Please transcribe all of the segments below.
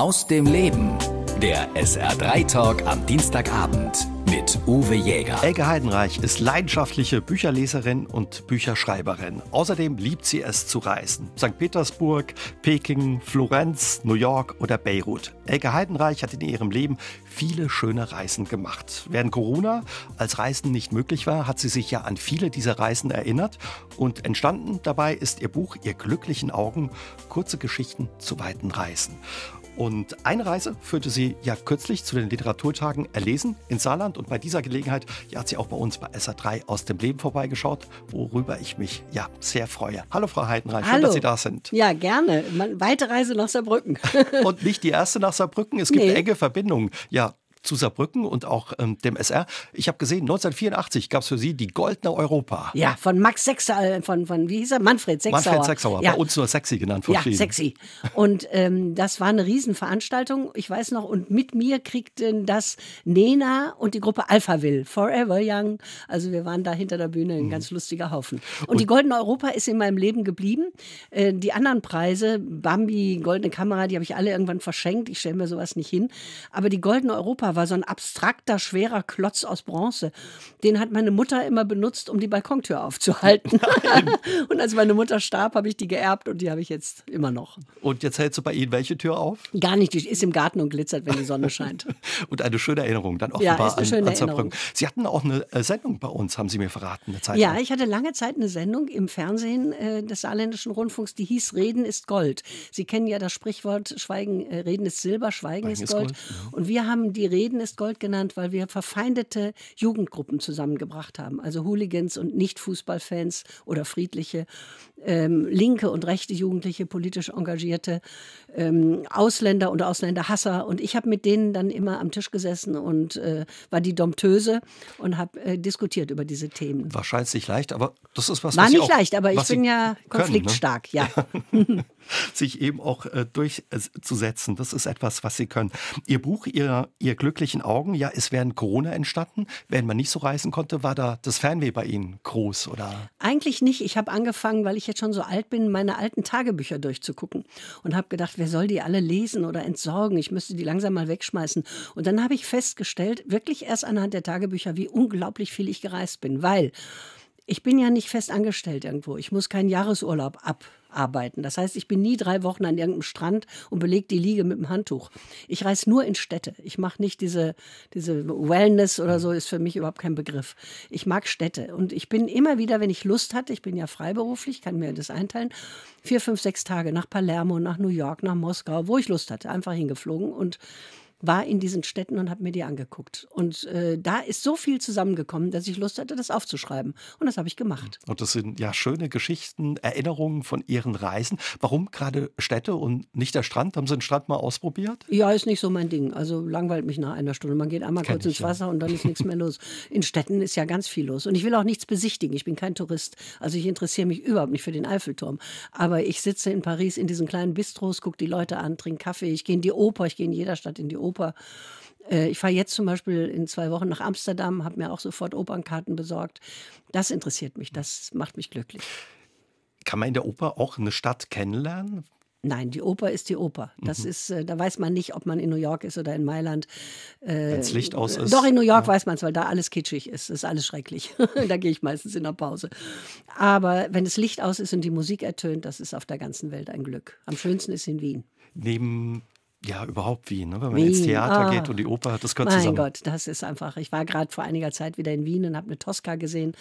Aus dem Leben. Der SR3-Talk am Dienstagabend mit Uwe Jäger. Elke Heidenreich ist leidenschaftliche Bücherleserin und Bücherschreiberin. Außerdem liebt sie es zu reisen. St. Petersburg, Peking, Florenz, New York oder Beirut. Elke Heidenreich hat in ihrem Leben viele schöne Reisen gemacht. Während Corona als Reisen nicht möglich war, hat sie sich ja an viele dieser Reisen erinnert und entstanden dabei ist ihr Buch Ihr glücklichen Augen, kurze Geschichten zu weiten Reisen. Und eine Reise führte sie ja kürzlich zu den Literaturtagen Erlesen in Saarland. Und bei dieser Gelegenheit ja, hat sie auch bei uns bei SA3 aus dem Leben vorbeigeschaut, worüber ich mich ja sehr freue. Hallo, Frau Heidenreich, Hallo. schön, dass Sie da sind. Ja, gerne. Man, weite Reise nach Saarbrücken. und nicht die erste nach Saarbrücken. Es gibt nee. enge Verbindungen. Ja, zu Saarbrücken und auch ähm, dem SR. Ich habe gesehen, 1984 gab es für Sie die Goldene Europa. Ja, von Max Sechsauer, äh, von, von wie hieß er? Manfred Sechsauer. Manfred Sechsauer, ja. bei uns nur Sexy genannt. Ja, vielen. Sexy. Und ähm, das war eine Riesenveranstaltung, ich weiß noch. Und mit mir kriegten das Nena und die Gruppe Alpha Will, Forever Young. Also wir waren da hinter der Bühne, ein mhm. ganz lustiger Haufen. Und, und, die Goldene Europa ist in meinem Leben geblieben. Äh, die anderen Preise, Bambi, Goldene Kamera, die habe ich alle irgendwann verschenkt. Ich stelle mir sowas nicht hin. Aber die Goldene Europa Hammer war so ein abstrakter, schwerer Klotz aus Bronze. Den hat meine Mutter immer benutzt, um die Balkontür aufzuhalten. und als meine Mutter starb, habe ich die geerbt und die habe ich jetzt immer noch. Und jetzt hältst du bei Ihnen welche Tür auf? Gar nicht, die ist im Garten und glitzert, wenn die Sonne scheint. und eine schöne Erinnerung dann offenbar ja, ist eine schöne an, an Erinnerung. Sie hatten auch eine äh, Sendung bei uns, haben Sie mir verraten, eine Zeit Ja, lang. ich hatte lange Zeit eine Sendung im Fernsehen äh, des Saarländischen Rundfunks, die hieß Reden ist Gold. Sie kennen ja das Sprichwort Schweigen, äh, Reden ist Silber, Schweigen, Schweigen ist Gold. Gold. Ja. Und wir haben die Reden Schweden ist Gold genannt, weil wir verfeindete Jugendgruppen zusammengebracht haben. Also Hooligans und Nicht-Fußballfans oder friedliche, ähm, linke und rechte Jugendliche, politisch engagierte ähm, Ausländer und Ausländerhasser. Und ich habe mit denen dann immer am Tisch gesessen und äh, war die Dompteuse und habe äh, diskutiert über diese Themen. Wahrscheinlich leicht, aber das ist was. War was nicht auch, leicht, aber ich bin ja konfliktstark, können, ne? ja. sich eben auch äh, durchzusetzen. Das ist etwas, was sie können. Ihr Buch, ihr, ihr glücklichen Augen, ja, ist während Corona entstanden. Wenn man nicht so reisen konnte, war da das Fernweh bei Ihnen groß, oder? Eigentlich nicht. Ich habe angefangen, weil ich jetzt schon so alt bin, meine alten Tagebücher durchzugucken und habe gedacht, wer soll die alle lesen oder entsorgen? Ich müsste die langsam mal wegschmeißen. Und dann habe ich festgestellt, wirklich erst anhand der Tagebücher, wie unglaublich viel ich gereist bin, weil ich bin ja nicht fest angestellt irgendwo. Ich muss keinen Jahresurlaub ab arbeiten. Das heißt, ich bin nie drei Wochen an irgendeinem Strand und belege die Liege mit dem Handtuch. Ich reise nur in Städte. Ich mache nicht diese, diese Wellness oder so, ist für mich überhaupt kein Begriff. Ich mag Städte. Und ich bin immer wieder, wenn ich Lust hatte, ich bin ja freiberuflich, kann mir das einteilen, vier, fünf, sechs Tage nach Palermo, nach New York, nach Moskau, wo ich Lust hatte, einfach hingeflogen und war in diesen Städten und habe mir die angeguckt. Und äh, da ist so viel zusammengekommen, dass ich Lust hatte, das aufzuschreiben. Und das habe ich gemacht. Und das sind ja schöne Geschichten, Erinnerungen von Ihren Reisen. Warum gerade Städte und nicht der Strand? Haben Sie den Strand mal ausprobiert? Ja, ist nicht so mein Ding. Also langweilt mich nach einer Stunde. Man geht einmal kurz ich, ins Wasser und dann ist nichts mehr los. In Städten ist ja ganz viel los. Und ich will auch nichts besichtigen. Ich bin kein Tourist. Also ich interessiere mich überhaupt nicht für den Eiffelturm. Aber ich sitze in Paris in diesen kleinen Bistros, gucke die Leute an, trinke Kaffee. Ich gehe in die Oper. Ich gehe in jeder Stadt in die Oper. Oper. Äh, ich fahre jetzt zum Beispiel in zwei Wochen nach Amsterdam, habe mir auch sofort Opernkarten besorgt. Das interessiert mich, das macht mich glücklich. Kann man in der Oper auch eine Stadt kennenlernen? Nein, die Oper ist die Oper. Das mhm. ist, äh, da weiß man nicht, ob man in New York ist oder in Mailand. Wenn äh, Wenn Licht aus ist. Doch, in New York ja. weiß man es, weil da alles kitschig ist. Das ist alles schrecklich. da gehe ich meistens in der Pause. Aber wenn das Licht aus ist und die Musik ertönt, das ist auf der ganzen Welt ein Glück. Am schönsten ist in Wien. Neben ja, überhaupt Wien, ne? wenn man Wien, ins Theater ah, geht und die Oper, hat das gehört mein zusammen. Mein Gott, das ist einfach. Ich war gerade vor einiger Zeit wieder in Wien und habe eine Tosca gesehen.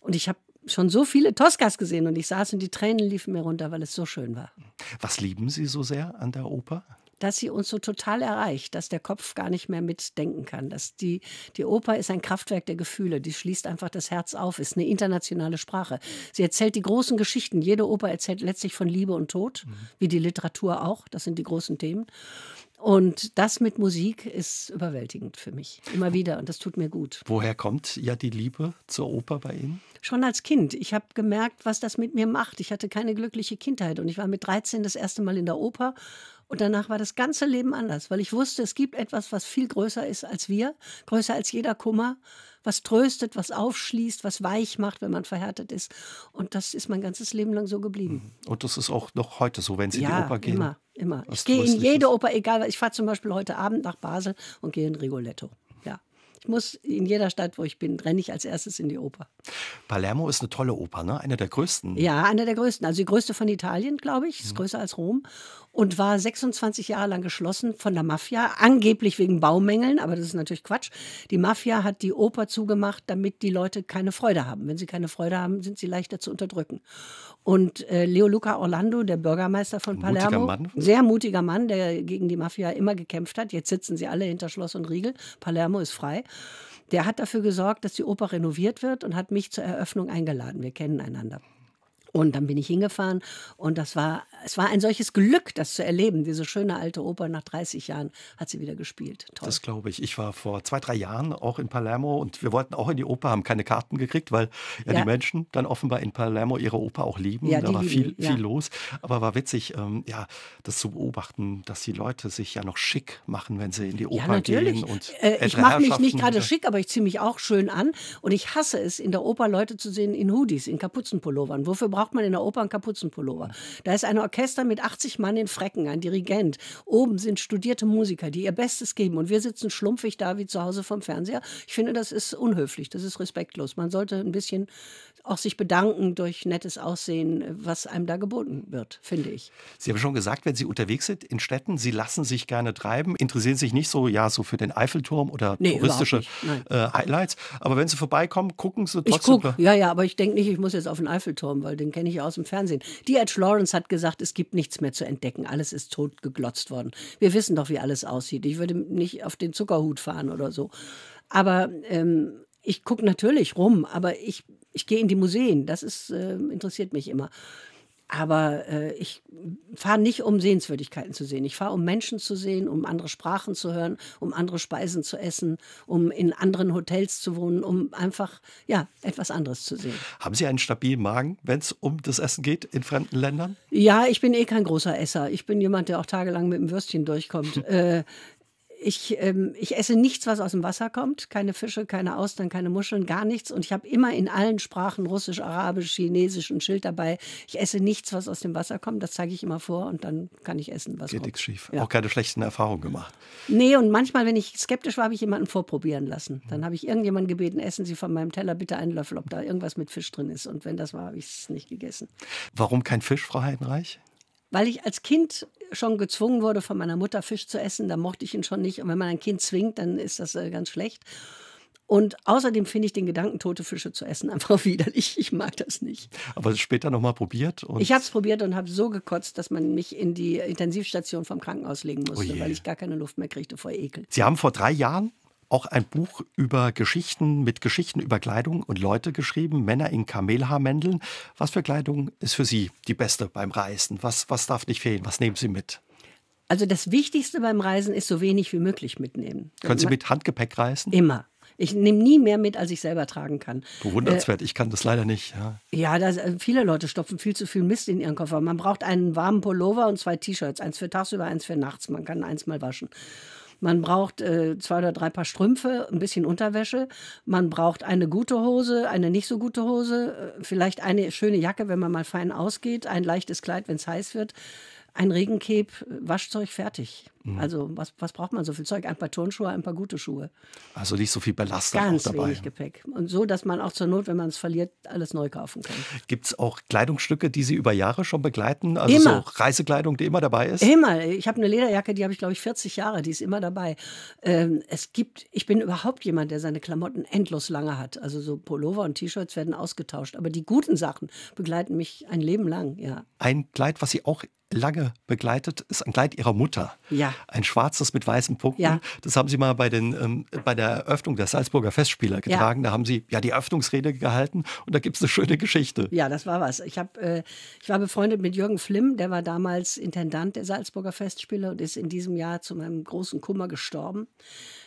Und ich habe schon so viele Toscas gesehen und ich saß und die Tränen liefen mir runter, weil es so schön war. Was lieben Sie so sehr an der Oper? dass sie uns so total erreicht, dass der Kopf gar nicht mehr mitdenken kann. Dass die, die Oper ist ein Kraftwerk der Gefühle, die schließt einfach das Herz auf, ist eine internationale Sprache. Sie erzählt die großen Geschichten. Jede Oper erzählt letztlich von Liebe und Tod, mhm. wie die Literatur auch. Das sind die großen Themen. Und das mit Musik ist überwältigend für mich. Immer wieder. Und das tut mir gut. Woher kommt ja die Liebe zur Oper bei Ihnen? Schon als Kind. Ich habe gemerkt, was das mit mir macht. Ich hatte keine glückliche Kindheit. Und ich war mit 13 das erste Mal in der Oper und danach war das ganze Leben anders, weil ich wusste, es gibt etwas, was viel größer ist als wir, größer als jeder Kummer, was tröstet, was aufschließt, was weich macht, wenn man verhärtet ist. Und das ist mein ganzes Leben lang so geblieben. Mhm. Und das ist auch noch heute so, wenn Sie ja, in die Oper gehen. Immer, immer. Ich gehe in jede Oper, egal. Ich fahre zum Beispiel heute Abend nach Basel und gehe in Rigoletto. Ja. Ich muss in jeder Stadt, wo ich bin, renne ich als erstes in die Oper. Palermo ist eine tolle Oper, ne? Eine der größten. Ja, eine der größten. Also die größte von Italien, glaube ich. Ist mhm. größer als Rom und war 26 Jahre lang geschlossen von der Mafia, angeblich wegen Baumängeln, aber das ist natürlich Quatsch. Die Mafia hat die Oper zugemacht, damit die Leute keine Freude haben. Wenn sie keine Freude haben, sind sie leichter zu unterdrücken. Und äh, Leo Luca Orlando, der Bürgermeister von Palermo, mutiger Mann. sehr mutiger Mann, der gegen die Mafia immer gekämpft hat. Jetzt sitzen sie alle hinter Schloss und Riegel. Palermo ist frei. Der hat dafür gesorgt, dass die Oper renoviert wird und hat mich zur Eröffnung eingeladen. Wir kennen einander. Und dann bin ich hingefahren und das war, es war ein solches Glück, das zu erleben. Diese schöne alte Oper nach 30 Jahren hat sie wieder gespielt. Toll. Das glaube ich. Ich war vor zwei, drei Jahren auch in Palermo und wir wollten auch in die Oper, haben keine Karten gekriegt, weil ja, ja. die Menschen dann offenbar in Palermo ihre Oper auch lieben. Ja, da war viel, lieben, viel los. Aber war witzig, ähm, ja, das zu beobachten, dass die Leute sich ja noch schick machen, wenn sie in die Oper natürlich. gehen. Und äh, ich mache mich nicht gerade schick, aber ich ziehe mich auch schön an. Und ich hasse es, in der Oper Leute zu sehen in Hoodies, in Kapuzenpullovern. Wofür braucht braucht man in der Oper einen Kapuzenpullover. Da ist ein Orchester mit 80 Mann in Frecken, ein Dirigent. Oben sind studierte Musiker, die ihr Bestes geben. Und wir sitzen schlumpfig da wie zu Hause vom Fernseher. Ich finde, das ist unhöflich, das ist respektlos. Man sollte ein bisschen auch sich bedanken durch nettes Aussehen, was einem da geboten wird, finde ich. Sie haben schon gesagt, wenn Sie unterwegs sind in Städten, Sie lassen sich gerne treiben, interessieren sich nicht so, ja, so für den Eiffelturm oder nee, touristische äh, Highlights. Aber wenn Sie vorbeikommen, gucken Sie trotzdem. Ich gucke, ja, ja, aber ich denke nicht, ich muss jetzt auf den Eiffelturm, weil den den kenne ich aus dem Fernsehen. Die Edge Lawrence hat gesagt, es gibt nichts mehr zu entdecken. Alles ist tot geglotzt worden. Wir wissen doch, wie alles aussieht. Ich würde nicht auf den Zuckerhut fahren oder so. Aber ähm, ich gucke natürlich rum, aber ich, ich gehe in die Museen. Das ist, äh, interessiert mich immer. Aber äh, ich fahre nicht, um Sehenswürdigkeiten zu sehen. Ich fahre, um Menschen zu sehen, um andere Sprachen zu hören, um andere Speisen zu essen, um in anderen Hotels zu wohnen, um einfach ja, etwas anderes zu sehen. Haben Sie einen stabilen Magen, wenn es um das Essen geht in fremden Ländern? Ja, ich bin eh kein großer Esser. Ich bin jemand, der auch tagelang mit dem Würstchen durchkommt. äh, ich, ähm, ich esse nichts, was aus dem Wasser kommt. Keine Fische, keine Austern, keine Muscheln, gar nichts. Und ich habe immer in allen Sprachen, Russisch, Arabisch, Chinesisch, ein Schild dabei. Ich esse nichts, was aus dem Wasser kommt. Das zeige ich immer vor und dann kann ich essen, was Geht nichts schief. Ja. Auch keine schlechten Erfahrungen gemacht. Nee, und manchmal, wenn ich skeptisch war, habe ich jemanden vorprobieren lassen. Dann habe ich irgendjemanden gebeten, essen Sie von meinem Teller bitte einen Löffel, ob da irgendwas mit Fisch drin ist. Und wenn das war, habe ich es nicht gegessen. Warum kein Fisch, Frau Heidenreich? weil ich als Kind schon gezwungen wurde, von meiner Mutter Fisch zu essen, da mochte ich ihn schon nicht. Und wenn man ein Kind zwingt, dann ist das äh, ganz schlecht. Und außerdem finde ich den Gedanken, tote Fische zu essen, einfach widerlich. Ich mag das nicht. Aber später nochmal probiert? ich habe es probiert und habe so gekotzt, dass man mich in die Intensivstation vom Krankenhaus legen musste, oh weil ich gar keine Luft mehr kriegte vor Ekel. Sie haben vor drei Jahren auch ein Buch über Geschichten mit Geschichten über Kleidung und Leute geschrieben, Männer in Kamelhaarmändeln. Was für Kleidung ist für Sie die beste beim Reisen? Was, was darf nicht fehlen? Was nehmen Sie mit? Also das Wichtigste beim Reisen ist so wenig wie möglich mitnehmen. Können Sie mit Handgepäck reisen? Immer. Ich nehme nie mehr mit, als ich selber tragen kann. Bewundernswert, äh, ich kann das leider nicht. Ja, ja das, äh, viele Leute stopfen viel zu viel Mist in ihren Koffer. Man braucht einen warmen Pullover und zwei T-Shirts, eins für tagsüber, eins für nachts. Man kann eins mal waschen. Man braucht äh, zwei oder drei Paar Strümpfe, ein bisschen Unterwäsche. Man braucht eine gute Hose, eine nicht so gute Hose, äh, vielleicht eine schöne Jacke, wenn man mal fein ausgeht, ein leichtes Kleid, wenn es heiß wird, ein Regencape, äh, Waschzeug fertig. Mhm. Also was, was braucht man so viel Zeug? Ein paar Turnschuhe, ein paar gute Schuhe. Also nicht so viel Ballast Ganz dabei. wenig Gepäck. Und so, dass man auch zur Not, wenn man es verliert, alles neu kaufen kann. Gibt es auch Kleidungsstücke, die Sie über Jahre schon begleiten? Also immer. so Reisekleidung, die immer dabei ist? Immer. Ich habe eine Lederjacke, die habe ich glaube ich 40 Jahre, die ist immer dabei. Ähm, es gibt, ich bin überhaupt jemand, der seine Klamotten endlos lange hat. Also so Pullover und T-Shirts werden ausgetauscht. Aber die guten Sachen begleiten mich ein Leben lang, ja. Ein Kleid, was Sie auch lange begleitet, ist ein Kleid Ihrer Mutter. Ja. Ein schwarzes mit weißen Punkten. Ja. Das haben Sie mal bei, den, ähm, bei der Eröffnung der Salzburger Festspiele getragen. Ja. Da haben Sie ja die Eröffnungsrede gehalten und da gibt es eine schöne Geschichte. Ja, das war was. Ich, hab, äh, ich war befreundet mit Jürgen Flimm, der war damals Intendant der Salzburger Festspiele und ist in diesem Jahr zu meinem großen Kummer gestorben.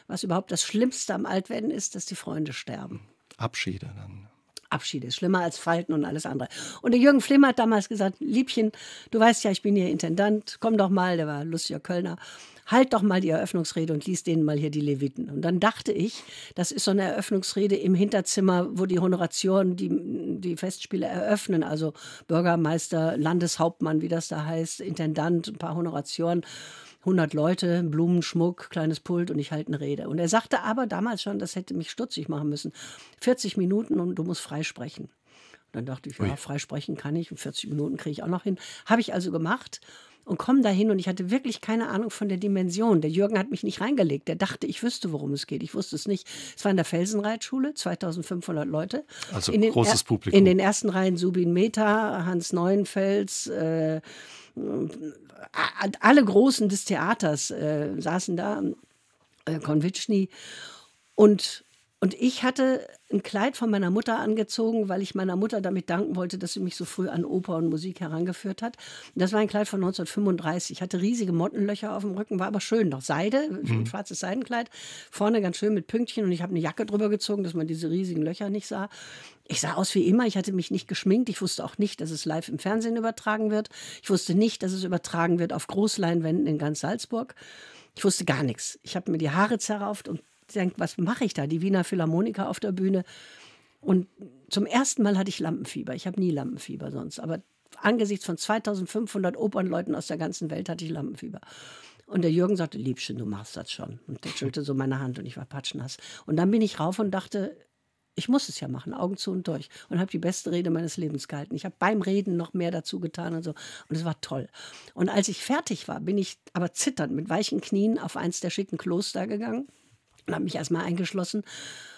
Was überhaupt das Schlimmste am Altwerden ist, dass die Freunde sterben. Abschiede dann. Abschied ist schlimmer als Falten und alles andere. Und der Jürgen Flimmer hat damals gesagt, Liebchen, du weißt ja, ich bin hier Intendant, komm doch mal, der war lustiger Kölner halt doch mal die Eröffnungsrede und lies denen mal hier die Leviten. Und dann dachte ich, das ist so eine Eröffnungsrede im Hinterzimmer, wo die Honorationen die, die Festspiele eröffnen. Also Bürgermeister, Landeshauptmann, wie das da heißt, Intendant, ein paar Honorationen. 100 Leute, Blumenschmuck, kleines Pult und ich halte eine Rede. Und er sagte aber damals schon, das hätte mich stutzig machen müssen. 40 Minuten und du musst freisprechen. Und dann dachte ich, ja, freisprechen kann ich und 40 Minuten kriege ich auch noch hin. Habe ich also gemacht und komme dahin und ich hatte wirklich keine Ahnung von der Dimension. Der Jürgen hat mich nicht reingelegt. Der dachte, ich wüsste, worum es geht. Ich wusste es nicht. Es war in der Felsenreitschule, 2500 Leute. Also in großes Publikum. In den ersten Reihen Subin Meta, Hans Neuenfels, äh, alle Großen des Theaters äh, saßen da, äh, Konvitschny. Und und ich hatte ein Kleid von meiner Mutter angezogen, weil ich meiner Mutter damit danken wollte, dass sie mich so früh an Oper und Musik herangeführt hat. das war ein Kleid von 1935. Ich hatte riesige Mottenlöcher auf dem Rücken, war aber schön, noch Seide, mhm. ein schwarzes Seidenkleid, vorne ganz schön mit Pünktchen und ich habe eine Jacke drüber gezogen, dass man diese riesigen Löcher nicht sah. Ich sah aus wie immer, ich hatte mich nicht geschminkt, ich wusste auch nicht, dass es live im Fernsehen übertragen wird. Ich wusste nicht, dass es übertragen wird auf Großleinwänden in ganz Salzburg. Ich wusste gar nichts. Ich habe mir die Haare zerrauft und denkt, was mache ich da? Die Wiener Philharmoniker auf der Bühne. Und zum ersten Mal hatte ich Lampenfieber. Ich habe nie Lampenfieber sonst, aber angesichts von 2500 Opernleuten aus der ganzen Welt hatte ich Lampenfieber. Und der Jürgen sagte, Liebchen, du machst das schon. Und der schüttelte so meine Hand und ich war patschnass. Und dann bin ich rauf und dachte, ich muss es ja machen, Augen zu und durch. Und habe die beste Rede meines Lebens gehalten. Ich habe beim Reden noch mehr dazu getan und so. Und es war toll. Und als ich fertig war, bin ich aber zitternd mit weichen Knien auf eins der schicken Kloster gegangen und habe mich erstmal eingeschlossen,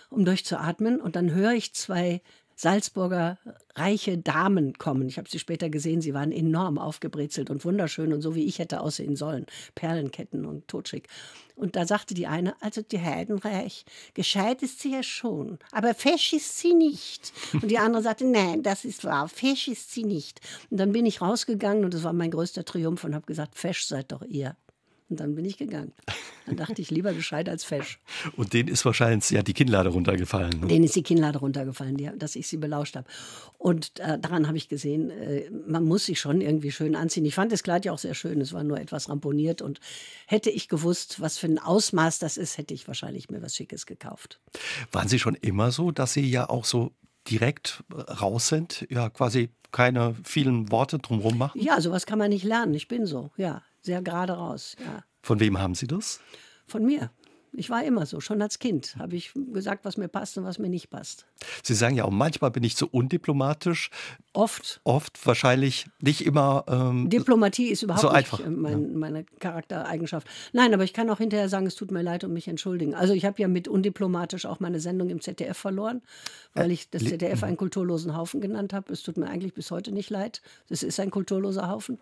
um durchzuatmen. Und dann höre ich zwei Salzburger reiche Damen kommen. Ich habe sie später gesehen, sie waren enorm aufgebrezelt und wunderschön und so wie ich hätte aussehen sollen. Perlenketten und totschick. Und da sagte die eine, also die Heidenreich, gescheit ist sie ja schon, aber fesch ist sie nicht. Und die andere sagte, nein, das ist wahr, fesch ist sie nicht. Und dann bin ich rausgegangen und das war mein größter Triumph und habe gesagt, fesch seid doch ihr. Und dann bin ich gegangen. Dann dachte ich lieber gescheit als fesch. Und denen ist wahrscheinlich ja, die Kinnlade runtergefallen. Ne? Denen ist die Kinnlade runtergefallen, die, dass ich sie belauscht habe. Und äh, daran habe ich gesehen, äh, man muss sich schon irgendwie schön anziehen. Ich fand das Kleid ja auch sehr schön. Es war nur etwas ramponiert. Und hätte ich gewusst, was für ein Ausmaß das ist, hätte ich wahrscheinlich mir was Schickes gekauft. Waren Sie schon immer so, dass Sie ja auch so direkt äh, raus sind, ja quasi keine vielen Worte drumherum machen? Ja, sowas kann man nicht lernen. Ich bin so, ja sehr gerade raus. Ja. Von wem haben Sie das? Von mir. Ich war immer so, schon als Kind habe ich gesagt, was mir passt und was mir nicht passt. Sie sagen ja auch, manchmal bin ich zu undiplomatisch. Oft. Oft wahrscheinlich nicht immer. Ähm, Diplomatie ist überhaupt so nicht einfach. Äh, mein, ja. meine Charaktereigenschaft. Nein, aber ich kann auch hinterher sagen, es tut mir leid und mich entschuldigen. Also ich habe ja mit undiplomatisch auch meine Sendung im ZDF verloren, weil äh, ich das ZDF mhm. einen kulturlosen Haufen genannt habe. Es tut mir eigentlich bis heute nicht leid. Es ist ein kulturloser Haufen.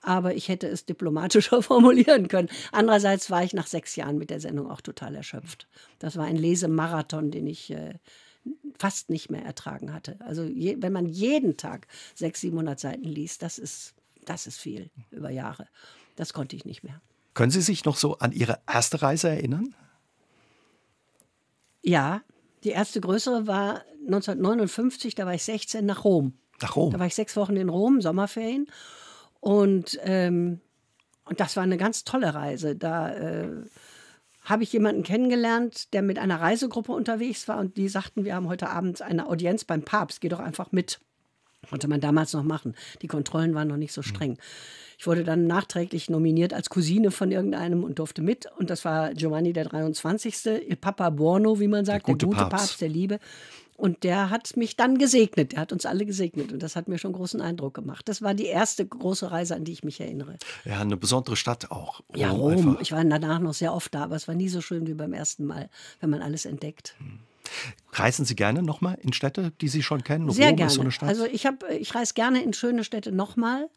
Aber ich hätte es diplomatischer formulieren können. Andererseits war ich nach sechs Jahren mit der Sendung auch total total erschöpft. Das war ein Lesemarathon, den ich äh, fast nicht mehr ertragen hatte. Also je, wenn man jeden Tag 600, 700 Seiten liest, das ist, das ist viel über Jahre. Das konnte ich nicht mehr. Können Sie sich noch so an Ihre erste Reise erinnern? Ja, die erste größere war 1959, da war ich 16, nach Rom. Nach Rom? Da war ich sechs Wochen in Rom, Sommerferien. Und, ähm, und das war eine ganz tolle Reise. Da... Äh, habe ich jemanden kennengelernt, der mit einer Reisegruppe unterwegs war und die sagten, wir haben heute Abend eine Audienz beim Papst, geh doch einfach mit. Konnte man damals noch machen. Die Kontrollen waren noch nicht so streng. Ich wurde dann nachträglich nominiert als Cousine von irgendeinem und durfte mit. Und das war Giovanni der 23. Il Papa Buono, wie man sagt, der gute, der gute Papst. Papst der Liebe. Und der hat mich dann gesegnet. Er hat uns alle gesegnet. Und das hat mir schon großen Eindruck gemacht. Das war die erste große Reise, an die ich mich erinnere. Ja, eine besondere Stadt auch. Rom ja, Rom. Einfach. Ich war danach noch sehr oft da, aber es war nie so schön wie beim ersten Mal, wenn man alles entdeckt. Hm. Reisen Sie gerne nochmal in Städte, die Sie schon kennen? Sehr Rom gerne. So also ich, hab, äh, ich reise gerne in schöne Städte nochmal.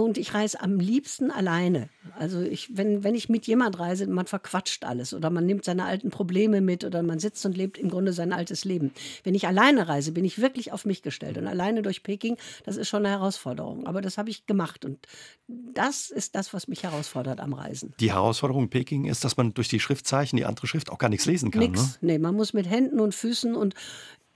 Und ich reise am liebsten alleine. Also ich, wenn, wenn ich mit jemand reise, man verquatscht alles oder man nimmt seine alten Probleme mit oder man sitzt und lebt im Grunde sein altes Leben. Wenn ich alleine reise, bin ich wirklich auf mich gestellt. Und alleine durch Peking, das ist schon eine Herausforderung. Aber das habe ich gemacht. Und das ist das, was mich herausfordert am Reisen. Die Herausforderung in Peking ist, dass man durch die Schriftzeichen, die andere Schrift, auch gar nichts lesen kann. Nix. Ne? Nee, man muss mit Händen und Füßen und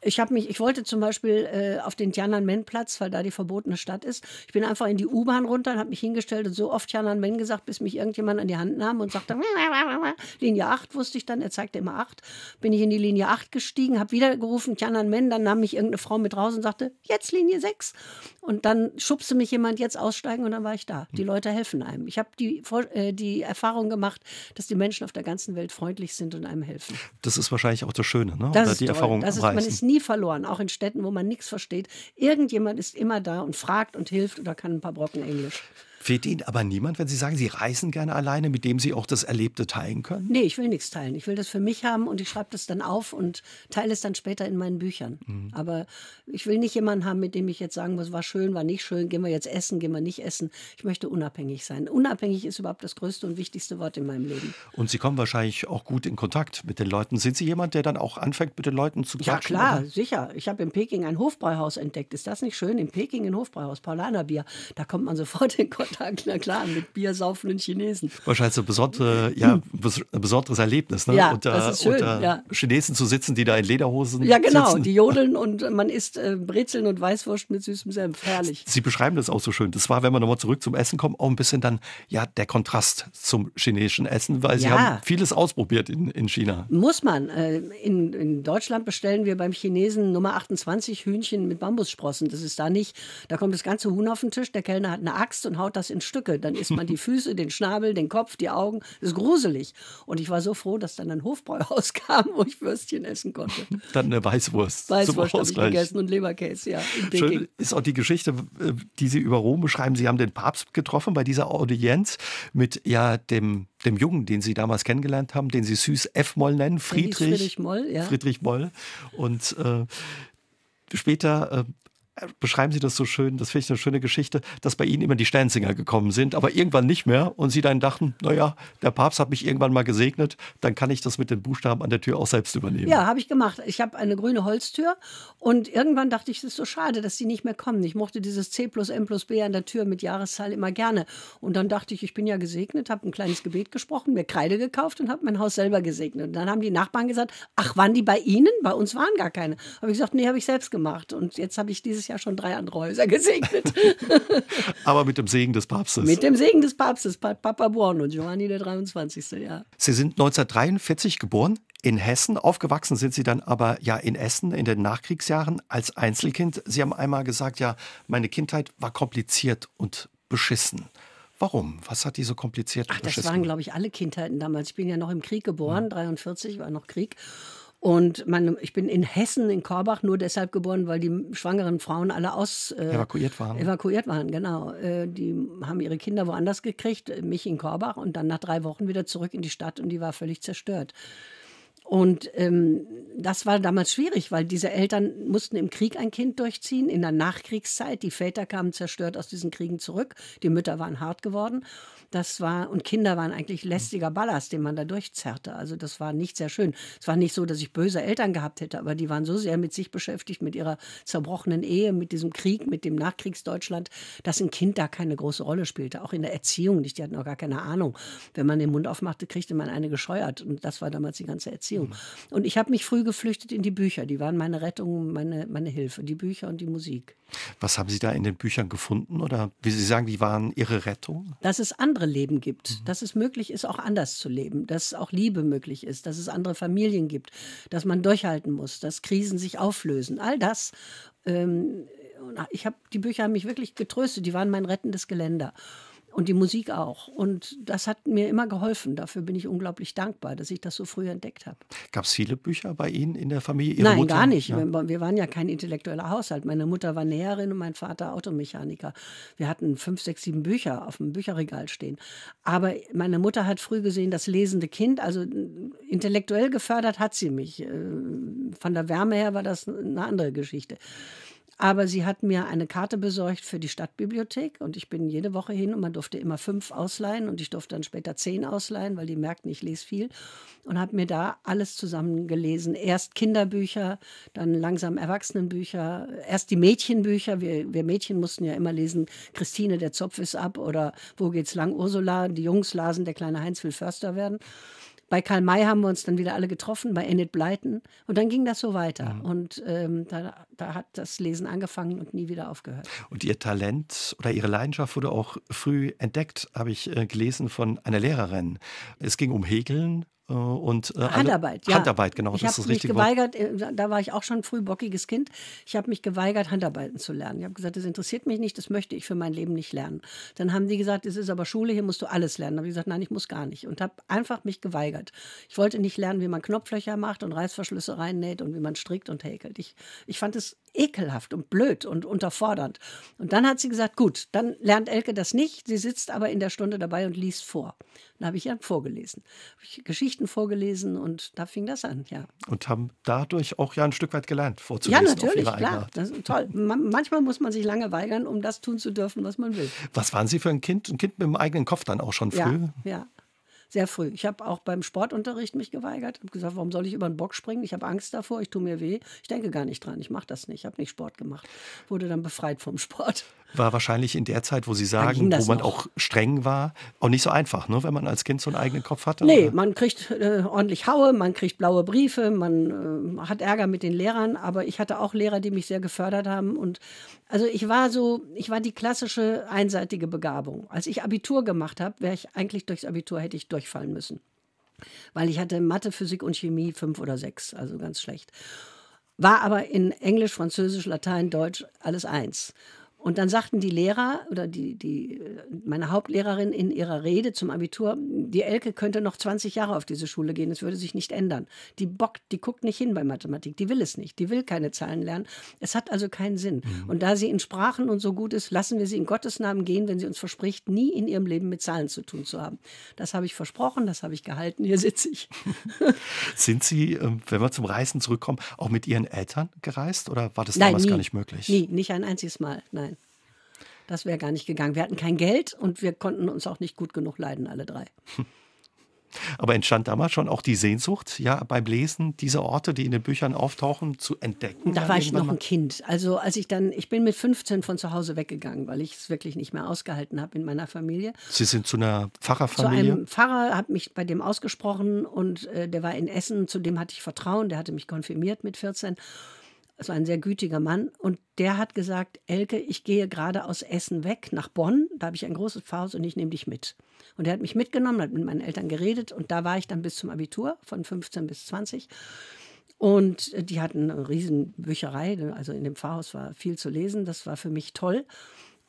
ich habe mich, ich wollte zum Beispiel äh, auf den Tiananmen-Platz, weil da die verbotene Stadt ist. Ich bin einfach in die U-Bahn runter und habe mich hingestellt und so oft Tiananmen gesagt, bis mich irgendjemand an die Hand nahm und sagte, Linie 8 wusste ich dann, er zeigte immer 8. Bin ich in die Linie 8 gestiegen, habe wieder gerufen, Tiananmen, dann nahm mich irgendeine Frau mit raus und sagte, jetzt Linie 6. Und dann schubste mich jemand, jetzt aussteigen und dann war ich da. Die hm. Leute helfen einem. Ich habe die, äh, die Erfahrung gemacht, dass die Menschen auf der ganzen Welt freundlich sind und einem helfen. Das ist wahrscheinlich auch das Schöne, ne? Das Oder ist die toll. Erfahrung das ist, man ist nie nie verloren, auch in Städten, wo man nichts versteht. Irgendjemand ist immer da und fragt und hilft oder kann ein paar Brocken Englisch. Fehlt Ihnen aber niemand, wenn Sie sagen, Sie reisen gerne alleine, mit dem Sie auch das Erlebte teilen können? Nee, ich will nichts teilen. Ich will das für mich haben und ich schreibe das dann auf und teile es dann später in meinen Büchern. Mhm. Aber ich will nicht jemanden haben, mit dem ich jetzt sagen muss, war schön, war nicht schön, gehen wir jetzt essen, gehen wir nicht essen. Ich möchte unabhängig sein. Unabhängig ist überhaupt das größte und wichtigste Wort in meinem Leben. Und Sie kommen wahrscheinlich auch gut in Kontakt mit den Leuten. Sind Sie jemand, der dann auch anfängt, mit den Leuten zu quatschen? Ja, klar, oder? sicher. Ich habe in Peking ein Hofbräuhaus entdeckt. Ist das nicht schön? In Peking ein Hofbräuhaus, Paulanerbier. Da kommt man sofort in Kontakt klar, klar, klar, mit Bier saufenden Chinesen. Wahrscheinlich so besondere, ja, hm. bes besonderes Erlebnis, ne? Ja, unter, das ist schön, unter ja. Chinesen zu sitzen, die da in Lederhosen Ja, genau, sitzen. die jodeln und man isst äh, Brezeln und Weißwurst mit süßem Senf. Herrlich. Sie beschreiben das auch so schön. Das war, wenn wir nochmal zurück zum Essen kommen, auch ein bisschen dann, ja, der Kontrast zum chinesischen Essen, weil sie ja. haben vieles ausprobiert in, in China. Muss man. Äh, in, in Deutschland bestellen wir beim Chinesen Nummer 28 Hühnchen mit Bambussprossen. Das ist da nicht. Da kommt das ganze Huhn auf den Tisch, der Kellner hat eine Axt und haut das das in Stücke. Dann isst man die Füße, den Schnabel, den Kopf, die Augen. Das ist gruselig. Und ich war so froh, dass dann ein Hofbräuhaus kam, wo ich Würstchen essen konnte. Dann eine Weißwurst. Weißwurst habe ich gegessen und Leberkäse, ja. Schön ist auch die Geschichte, äh, die Sie über Rom beschreiben. Sie haben den Papst getroffen bei dieser Audienz mit ja dem dem Jungen, den Sie damals kennengelernt haben, den Sie süß F. Moll nennen, Friedrich, Friedrich Moll. Ja. Friedrich Moll. Und äh, später äh, beschreiben Sie das so schön, das finde ich eine schöne Geschichte, dass bei Ihnen immer die Sternsinger gekommen sind, aber irgendwann nicht mehr und Sie dann dachten, naja, der Papst hat mich irgendwann mal gesegnet, dann kann ich das mit den Buchstaben an der Tür auch selbst übernehmen. Ja, habe ich gemacht. Ich habe eine grüne Holztür und irgendwann dachte ich, es ist so schade, dass die nicht mehr kommen. Ich mochte dieses C plus M plus B an der Tür mit Jahreszahl immer gerne und dann dachte ich, ich bin ja gesegnet, habe ein kleines Gebet gesprochen, mir Kreide gekauft und habe mein Haus selber gesegnet. Und dann haben die Nachbarn gesagt, ach, waren die bei Ihnen? Bei uns waren gar keine. Habe ich gesagt, nee, habe ich selbst gemacht und jetzt habe ich dieses Jahr schon drei andere Häuser gesegnet. Aber mit dem Segen des Papstes. Mit dem Segen des Papstes, Papa Born und Giovanni der 23. Ja. Sie sind 1943 geboren in Hessen. Aufgewachsen sind Sie dann aber ja in Essen in den Nachkriegsjahren als Einzelkind. Sie haben einmal gesagt, ja, meine Kindheit war kompliziert und beschissen. Warum? Was hat die so kompliziert? Ach, das waren, glaube ich, alle Kindheiten damals. Ich bin ja noch im Krieg geboren, mhm. 43 war noch Krieg. Und man, ich bin in Hessen, in Korbach, nur deshalb geboren, weil die schwangeren Frauen alle aus äh, evakuiert waren. Evakuiert waren, genau. Äh, die haben ihre Kinder woanders gekriegt, äh, mich in Korbach und dann nach drei Wochen wieder zurück in die Stadt und die war völlig zerstört. Und ähm, das war damals schwierig, weil diese Eltern mussten im Krieg ein Kind durchziehen, in der Nachkriegszeit. Die Väter kamen zerstört aus diesen Kriegen zurück, die Mütter waren hart geworden. Das war, und Kinder waren eigentlich lästiger Ballast, den man da durchzerrte. Also das war nicht sehr schön. Es war nicht so, dass ich böse Eltern gehabt hätte, aber die waren so sehr mit sich beschäftigt, mit ihrer zerbrochenen Ehe, mit diesem Krieg, mit dem Nachkriegsdeutschland, dass ein Kind da keine große Rolle spielte. Auch in der Erziehung nicht. Die hatten auch gar keine Ahnung. Wenn man den Mund aufmachte, kriegte man eine gescheuert. Und das war damals die ganze Erziehung. Mhm. Und ich habe mich früh geflüchtet in die Bücher. Die waren meine Rettung, meine, meine Hilfe. Die Bücher und die Musik. Was haben Sie da in den Büchern gefunden? Oder wie Sie sagen, die waren Ihre Rettung? Das ist anders andere Leben gibt, mhm. dass es möglich ist, auch anders zu leben, dass auch Liebe möglich ist, dass es andere Familien gibt, dass man durchhalten muss, dass Krisen sich auflösen. All das. Ähm, ich habe die Bücher haben mich wirklich getröstet. Die waren mein rettendes Geländer und die Musik auch. Und das hat mir immer geholfen. Dafür bin ich unglaublich dankbar, dass ich das so früh entdeckt habe. Gab es viele Bücher bei Ihnen in der Familie? Ihre Nein, Mutter? gar nicht. Ja. Wir, wir waren ja kein intellektueller Haushalt. Meine Mutter war Näherin und mein Vater Automechaniker. Wir hatten fünf, sechs, sieben Bücher auf dem Bücherregal stehen. Aber meine Mutter hat früh gesehen, das lesende Kind, also intellektuell gefördert hat sie mich. Äh, von der Wärme her war das eine andere Geschichte. Aber sie hat mir eine Karte besorgt für die Stadtbibliothek und ich bin jede Woche hin und man durfte immer fünf ausleihen und ich durfte dann später zehn ausleihen, weil die merkten, ich lese viel und habe mir da alles zusammengelesen. Erst Kinderbücher, dann langsam Erwachsenenbücher, erst die Mädchenbücher. Wir, wir Mädchen mussten ja immer lesen, Christine, der Zopf ist ab oder Wo geht's lang, Ursula. Die Jungs lasen, der kleine Heinz will Förster werden. Bei Karl May haben wir uns dann wieder alle getroffen, bei Enid Blyton. Und dann ging das so weiter. Mhm. Und ähm, da da hat das Lesen angefangen und nie wieder aufgehört. Und Ihr Talent oder Ihre Leidenschaft wurde auch früh entdeckt, habe ich äh, gelesen von einer Lehrerin. Es ging um Häkeln, äh, und äh, Handarbeit, ja. Handarbeit, genau. Ich habe mich geweigert, äh, da war ich auch schon früh bockiges Kind. Ich habe mich geweigert, Handarbeiten zu lernen. Ich habe gesagt, das interessiert mich nicht, das möchte ich für mein Leben nicht lernen. Dann haben die gesagt, das ist aber Schule, hier musst du alles lernen. Da habe ich gesagt, nein, ich muss gar nicht. Und habe einfach mich geweigert. Ich wollte nicht lernen, wie man Knopflöcher macht und Reißverschlüsse reinnäht und wie man strickt und häkelt. Ich, ich fand es alles ekelhaft und blöd und unterfordernd. Und dann hat sie gesagt, gut, dann lernt Elke das nicht. Sie sitzt aber in der Stunde dabei und liest vor. Dann habe ich dann vorgelesen, habe ich Geschichten vorgelesen und da fing das an, ja. Und haben dadurch auch ja ein Stück weit gelernt, vorzulesen. Ja, natürlich, klar. toll. Man, manchmal muss man sich lange weigern, um das tun zu dürfen, was man will. Was waren Sie für ein Kind? Ein Kind mit dem eigenen Kopf dann auch schon früh? Ja, ja sehr früh. Ich habe auch beim Sportunterricht mich geweigert, habe gesagt, warum soll ich über den Bock springen? Ich habe Angst davor, ich tue mir weh. Ich denke gar nicht dran, ich mache das nicht, ich habe nicht Sport gemacht. Wurde dann befreit vom Sport war wahrscheinlich in der Zeit, wo Sie sagen, wo man noch. auch streng war, auch nicht so einfach, ne? wenn man als Kind so einen eigenen Kopf hatte. Nee, oder? man kriegt äh, ordentlich Haue, man kriegt blaue Briefe, man äh, hat Ärger mit den Lehrern, aber ich hatte auch Lehrer, die mich sehr gefördert haben. Und also ich war so, ich war die klassische einseitige Begabung. Als ich Abitur gemacht habe, wäre ich eigentlich durchs Abitur hätte ich durchfallen müssen. Weil ich hatte Mathe, Physik und Chemie fünf oder sechs, also ganz schlecht war aber in Englisch, Französisch, Latein, Deutsch alles eins. Und dann sagten die Lehrer oder die, die, äh, meine Hauptlehrerin in ihrer Rede zum Abitur, die Elke könnte noch 20 Jahre auf diese Schule gehen, es würde sich nicht ändern. Die bockt, die guckt nicht hin bei Mathematik, die will es nicht, die will keine Zahlen lernen. Es hat also keinen Sinn. Mhm. Und da sie in Sprachen und so gut ist, lassen wir sie in Gottes Namen gehen, wenn sie uns verspricht, nie in ihrem Leben mit Zahlen zu tun zu haben. Das habe ich versprochen, das habe ich gehalten, hier sitze ich. Sind Sie, ähm, wenn wir zum Reisen zurückkommen, auch mit Ihren Eltern gereist oder war das Nein, damals nie, gar nicht möglich? Nein, nicht ein einziges Mal. Nein. Das wäre gar nicht gegangen. Wir hatten kein Geld und wir konnten uns auch nicht gut genug leiden, alle drei. Aber entstand damals schon auch die Sehnsucht, ja, beim Lesen diese Orte, die in den Büchern auftauchen, zu entdecken? Da war ich noch ein Kind. Also als ich dann, ich bin mit 15 von zu Hause weggegangen, weil ich es wirklich nicht mehr ausgehalten habe in meiner Familie. Sie sind zu einer Pfarrerfamilie? Zu einem Pfarrer, habe mich bei dem ausgesprochen und äh, der war in Essen, zu dem hatte ich Vertrauen, der hatte mich konfirmiert mit 14 also ein sehr gütiger Mann. Und der hat gesagt, Elke, ich gehe gerade aus Essen weg nach Bonn, da habe ich ein großes Pfarrhaus und ich nehme dich mit. Und er hat mich mitgenommen, hat mit meinen Eltern geredet und da war ich dann bis zum Abitur von 15 bis 20. Und äh, die hatten eine riesen Bücherei, ne, also in dem Pfarrhaus war viel zu lesen, das war für mich toll.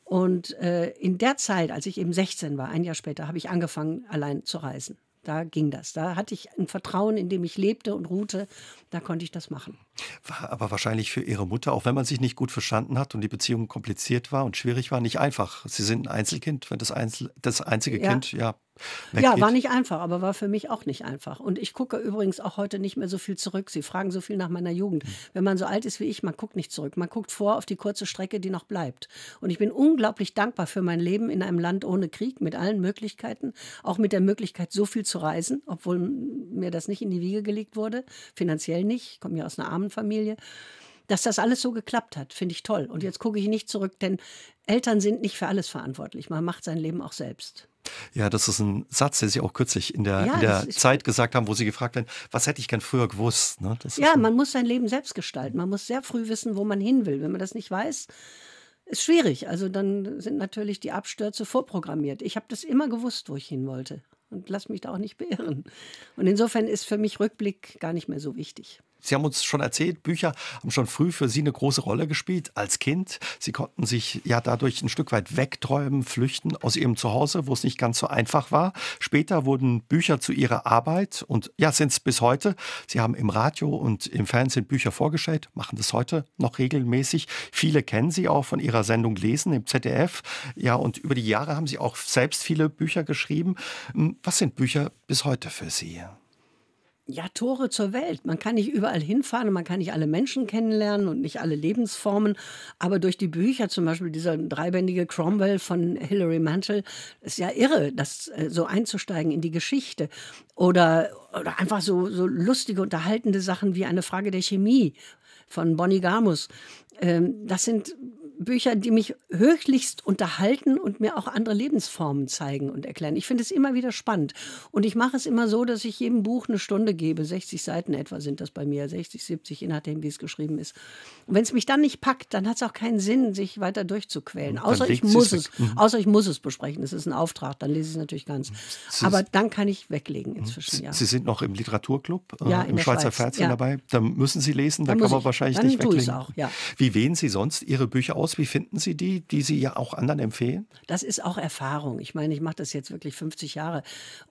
Und äh, in der Zeit, als ich eben 16 war, ein Jahr später, habe ich angefangen, allein zu reisen. Da ging das. Da hatte ich ein Vertrauen, in dem ich lebte und ruhte. Da konnte ich das machen. War aber wahrscheinlich für Ihre Mutter, auch wenn man sich nicht gut verstanden hat und die Beziehung kompliziert war und schwierig war, nicht einfach. Sie sind ein Einzelkind, wenn das, Einzel das einzige ja. Kind, ja, weggeht. Ja, war nicht einfach, aber war für mich auch nicht einfach. Und ich gucke übrigens auch heute nicht mehr so viel zurück. Sie fragen so viel nach meiner Jugend. Mhm. Wenn man so alt ist wie ich, man guckt nicht zurück. Man guckt vor auf die kurze Strecke, die noch bleibt. Und ich bin unglaublich dankbar für mein Leben in einem Land ohne Krieg, mit allen Möglichkeiten, auch mit der Möglichkeit, so viel zu reisen, obwohl mir das nicht in die Wiege gelegt wurde, finanziell nicht. Ich komme ja aus einer armen Familie dass das alles so geklappt hat, finde ich toll. Und jetzt gucke ich nicht zurück, denn Eltern sind nicht für alles verantwortlich. Man macht sein Leben auch selbst. Ja, das ist ein Satz, den Sie auch kürzlich in der, ja, in der Zeit gesagt haben, wo Sie gefragt werden, was hätte ich gern früher gewusst? Ne? ja, so. man muss sein Leben selbst gestalten. Man muss sehr früh wissen, wo man hin will. Wenn man das nicht weiß, ist schwierig. Also dann sind natürlich die Abstürze vorprogrammiert. Ich habe das immer gewusst, wo ich hin wollte und lass mich da auch nicht beirren. Und insofern ist für mich Rückblick gar nicht mehr so wichtig. Sie haben uns schon erzählt, Bücher haben schon früh für Sie eine große Rolle gespielt als Kind. Sie konnten sich ja dadurch ein Stück weit wegträumen, flüchten aus Ihrem Zuhause, wo es nicht ganz so einfach war. Später wurden Bücher zu Ihrer Arbeit und ja, sind es bis heute. Sie haben im Radio und im Fernsehen Bücher vorgestellt, machen das heute noch regelmäßig. Viele kennen Sie auch von Ihrer Sendung Lesen im ZDF. Ja, und über die Jahre haben Sie auch selbst viele Bücher geschrieben. Hm, was sind Bücher bis heute für Sie? ja, Tore zur Welt. Man kann nicht überall hinfahren und man kann nicht alle Menschen kennenlernen und nicht alle Lebensformen. Aber durch die Bücher, zum Beispiel dieser dreibändige Cromwell von Hilary Mantel, ist ja irre, das äh, so einzusteigen in die Geschichte. Oder, oder einfach so, so lustige, unterhaltende Sachen wie eine Frage der Chemie von Bonnie Gamus. Ähm, das sind Bücher, die mich höchlichst unterhalten und mir auch andere Lebensformen zeigen und erklären. Ich finde es immer wieder spannend. Und ich mache es immer so, dass ich jedem Buch eine Stunde gebe. 60 Seiten etwa sind das bei mir, 60, 70, je nachdem, wie es geschrieben ist. Und wenn es mich dann nicht packt, dann hat es auch keinen Sinn, sich weiter durchzuquälen. Außer ich muss es, mhm. außer ich muss es besprechen. Es ist ein Auftrag, dann lese ich es natürlich ganz. Aber dann kann ich weglegen mhm. inzwischen. Ja. Sie sind noch im Literaturclub, äh, ja, im Schweizer Fernsehen ja. dabei. Da müssen Sie lesen, da kann man wahrscheinlich dann nicht weglegen. Auch, ja. Wie wählen Sie sonst Ihre Bücher aus? raus? Wie finden Sie die, die Sie ja auch anderen empfehlen? Das ist auch Erfahrung. Ich meine, ich mache das jetzt wirklich 50 Jahre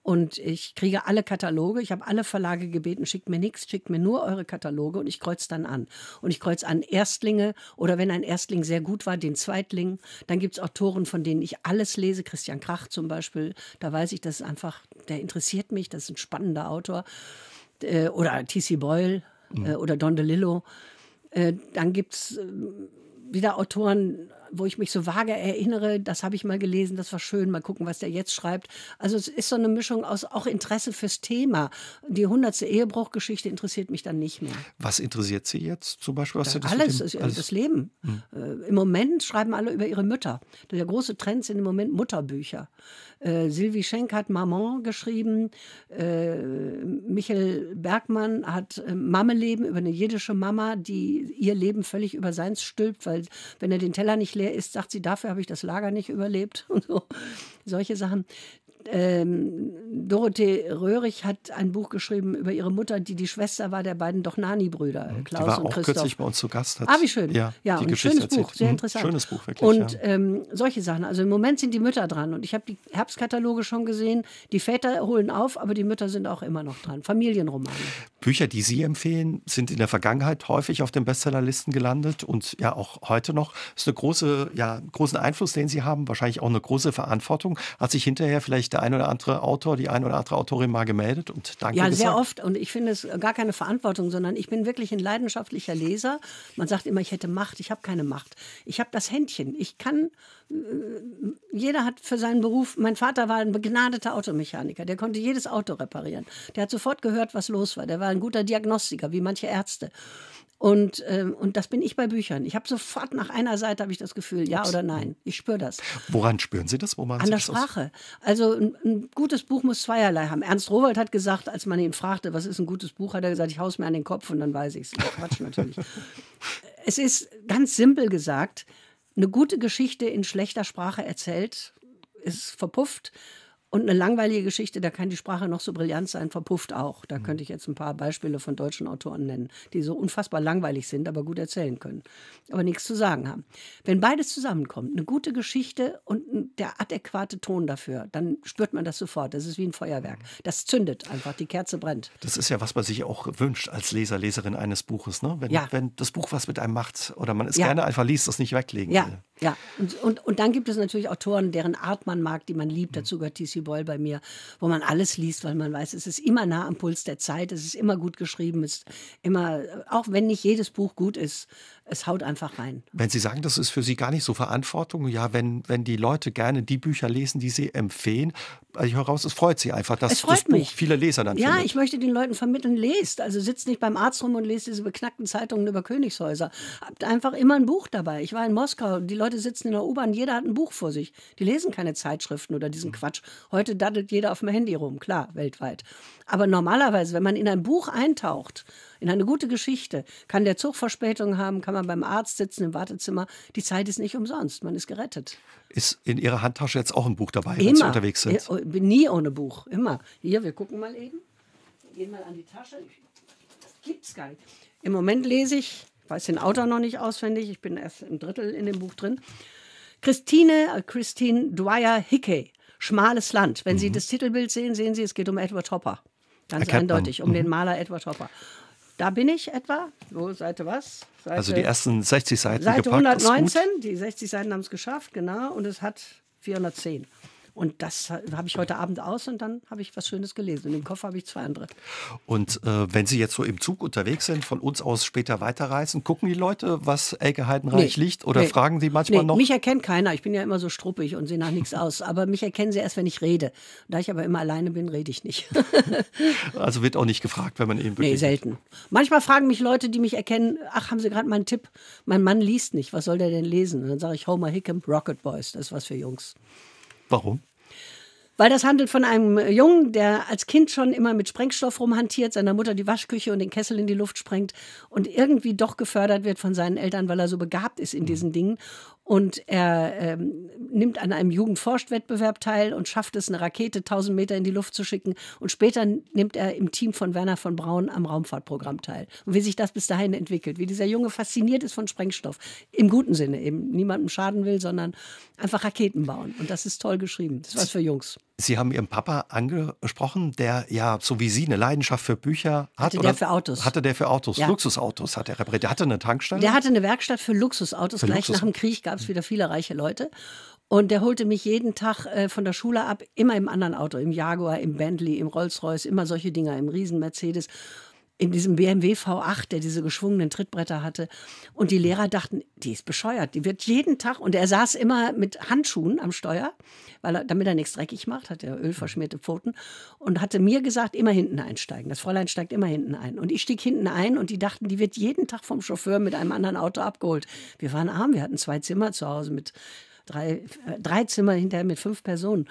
und ich kriege alle Kataloge. Ich habe alle Verlage gebeten, schickt mir nichts, schickt mir nur eure Kataloge und ich kreuze dann an. Und ich kreuze an Erstlinge oder wenn ein Erstling sehr gut war, den Zweitling. Dann gibt es Autoren, von denen ich alles lese. Christian Krach zum Beispiel. Da weiß ich, das ist einfach, der interessiert mich, das ist ein spannender Autor. Äh, oder T.C. Boyle mhm. Äh, oder Don DeLillo. Äh, dann gibt es ähm, wieder Autoren wo ich mich so vage erinnere, das habe ich mal gelesen, das war schön, mal gucken, was der jetzt schreibt. Also es ist so eine Mischung aus auch Interesse fürs Thema. Die hundertste Ehebruchgeschichte interessiert mich dann nicht mehr. Was interessiert Sie jetzt zum Beispiel? Was da, das alles, dem, alles, das Leben. Hm. Äh, Im Moment schreiben alle über ihre Mütter. Der große Trend sind im Moment Mutterbücher. Äh, Sylvie Schenk hat Maman geschrieben, äh, Michael Bergmann hat äh, Mammeleben über eine jiddische Mama, die ihr Leben völlig über seins stülpt, weil wenn er den Teller nicht leer der ist, sagt sie, dafür habe ich das Lager nicht überlebt und so. Solche Sachen. Ähm, Dorothee Röhrig hat ein Buch geschrieben über ihre Mutter, die die Schwester war der beiden doch nani brüder mhm. Klaus die war und auch Christoph. kürzlich bei uns zu Gast. Hat, ah, wie schön. Ja, ja Geschichte schönes erzählt. Buch, sehr mhm, interessant. Schönes Buch, wirklich. Und ja. ähm, solche Sachen. Also im Moment sind die Mütter dran und ich habe die Herbstkataloge schon gesehen. Die Väter holen auf, aber die Mütter sind auch immer noch dran. Familienromane. Bücher, die Sie empfehlen, sind in der Vergangenheit häufig auf den Bestsellerlisten gelandet und ja auch heute noch. Das ist eine große, ja, großen Einfluss, den Sie haben, wahrscheinlich auch eine große Verantwortung. Hat sich hinterher vielleicht der ein oder andere Autor, die ein oder andere Autorin mal gemeldet und danke. Ja, gesagt. sehr oft. Und ich finde es gar keine Verantwortung, sondern ich bin wirklich ein leidenschaftlicher Leser. Man sagt immer, ich hätte Macht. Ich habe keine Macht. Ich habe das Händchen. Ich kann. Äh, jeder hat für seinen Beruf. Mein Vater war ein begnadeter Automechaniker. Der konnte jedes Auto reparieren. Der hat sofort gehört, was los war. Der war ein guter Diagnostiker, wie manche Ärzte. Und, ähm, und das bin ich bei Büchern. Ich habe sofort nach einer Seite habe ich das Gefühl, ja Ups. oder nein. Ich spüre das. Woran spüren Sie das? Woran An der Sprache. Also ein, ein, gutes Buch muss zweierlei haben. Ernst Rowold hat gesagt, als man ihn fragte, was ist ein gutes Buch, hat er gesagt, ich hau's mir an den Kopf und dann weiß ich es. Quatsch natürlich. es ist ganz simpel gesagt, eine gute Geschichte in schlechter Sprache erzählt, ist verpufft. Und eine langweilige Geschichte, da kann die Sprache noch so brillant sein, verpufft auch. Da mhm. könnte ich jetzt ein paar Beispiele von deutschen Autoren nennen, die so unfassbar langweilig sind, aber gut erzählen können, aber nichts zu sagen haben. Wenn beides zusammenkommt, eine gute Geschichte und der adäquate Ton dafür, dann spürt man das sofort. Das ist wie ein Feuerwerk. Mhm. Das zündet einfach, die Kerze brennt. Das ist ja, was man sich auch wünscht als Leser, Leserin eines Buches. Ne? Wenn, ja. wenn das Buch was mit einem macht oder man es ja. gerne einfach liest, das nicht weglegen ja. will. Ja, und, und, und dann gibt es natürlich Autoren, deren Art man mag, die man liebt. Mhm. Dazu gehört T.C. Boyle bei mir, wo man alles liest, weil man weiß, es ist immer nah am Puls der Zeit, es ist immer gut geschrieben, ist immer, auch wenn nicht jedes Buch gut ist, es haut einfach rein. Wenn Sie sagen, das ist für Sie gar nicht so Verantwortung, ja, wenn, wenn die Leute gerne die Bücher lesen, die Sie empfehlen, ich äh, höre raus, es freut Sie einfach, dass das Buch viele Leser dann Ja, findet. ich möchte den Leuten vermitteln, lest. Also sitzt nicht beim Arzt rum und lest diese beknackten Zeitungen über Königshäuser. Habt einfach immer ein Buch dabei. Ich war in Moskau, die Leute Leute sitzen in der U-Bahn, jeder hat ein Buch vor sich. Die lesen keine Zeitschriften oder diesen mhm. Quatsch. Heute daddelt jeder auf dem Handy rum, klar, weltweit. Aber normalerweise, wenn man in ein Buch eintaucht, in eine gute Geschichte, kann der Zug Verspätung haben, kann man beim Arzt sitzen im Wartezimmer. Die Zeit ist nicht umsonst, man ist gerettet. Ist in Ihrer Handtasche jetzt auch ein Buch dabei, immer. wenn Sie unterwegs sind? Ich oh, bin nie ohne Buch, immer. Hier, wir gucken mal eben. gehen mal an die Tasche. Das gibt's gar nicht. Im Moment lese ich weiß den Autor noch nicht auswendig, ich bin erst im Drittel in dem Buch drin. Christine, äh, Christine Dwyer Hickey, Schmales Land. Wenn mhm. Sie das Titelbild sehen, sehen Sie, es geht um Edward Hopper. Ganz eindeutig, um mhm. den Maler Edward Hopper. Da bin ich etwa. Wo, Seite was? Seite, also die ersten 60 Seiten. Seite gepackt, 119, die 60 Seiten haben es geschafft, genau. Und es hat 410. Und das habe ich heute Abend aus und dann habe ich was Schönes gelesen. In dem Koffer habe ich zwei andere. Und äh, wenn Sie jetzt so im Zug unterwegs sind, von uns aus später weiterreisen, gucken die Leute, was Elke Heidenreich nee, liegt oder nee, fragen Sie manchmal nee, noch? Mich erkennt keiner. Ich bin ja immer so struppig und sehe nach nichts aus. Aber mich erkennen sie erst, wenn ich rede. Da ich aber immer alleine bin, rede ich nicht. also wird auch nicht gefragt, wenn man eben begegnet. Nee, selten. Manchmal fragen mich Leute, die mich erkennen, ach, haben Sie gerade mal einen Tipp? Mein Mann liest nicht. Was soll der denn lesen? Und dann sage ich Homer Hickam, Rocket Boys. Das ist was für Jungs. Warum? Weil das handelt von einem Jungen, der als Kind schon immer mit Sprengstoff rumhantiert, seiner Mutter die Waschküche und den Kessel in die Luft sprengt und irgendwie doch gefördert wird von seinen Eltern, weil er so begabt ist in diesen Dingen und er ähm, nimmt an einem jugendforscht teil und schafft es, eine Rakete 1000 Meter in die Luft zu schicken. Und später nimmt er im Team von Werner von Braun am Raumfahrtprogramm teil. Und wie sich das bis dahin entwickelt, wie dieser Junge fasziniert ist von Sprengstoff. Im guten Sinne, eben niemandem schaden will, sondern einfach Raketen bauen. Und das ist toll geschrieben. Das ist für Jungs. Sie haben Ihren Papa angesprochen, der ja, so wie Sie, eine Leidenschaft für Bücher hat. Hatte der für Autos. Hatte der für Autos. Ja. Luxusautos hat er repariert. Der hatte eine Tankstelle? Der hatte eine Werkstatt für Luxusautos. Für Gleich Luxus nach dem Krieg gab es wieder viele reiche Leute. Und der holte mich jeden Tag äh, von der Schule ab, immer im anderen Auto, im Jaguar, im Bentley, im Rolls-Royce, immer solche Dinger, im Riesen-Mercedes in diesem BMW V8, der diese geschwungenen Trittbretter hatte. Und die Lehrer dachten, die ist bescheuert, die wird jeden Tag. Und er saß immer mit Handschuhen am Steuer, weil er, damit er nichts dreckig macht, hat er ölverschmierte Pfoten. Und hatte mir gesagt, immer hinten einsteigen. Das Fräulein steigt immer hinten ein. Und ich stieg hinten ein und die dachten, die wird jeden Tag vom Chauffeur mit einem anderen Auto abgeholt. Wir waren arm, wir hatten zwei Zimmer zu Hause mit drei, äh, drei Zimmer hinterher mit fünf Personen.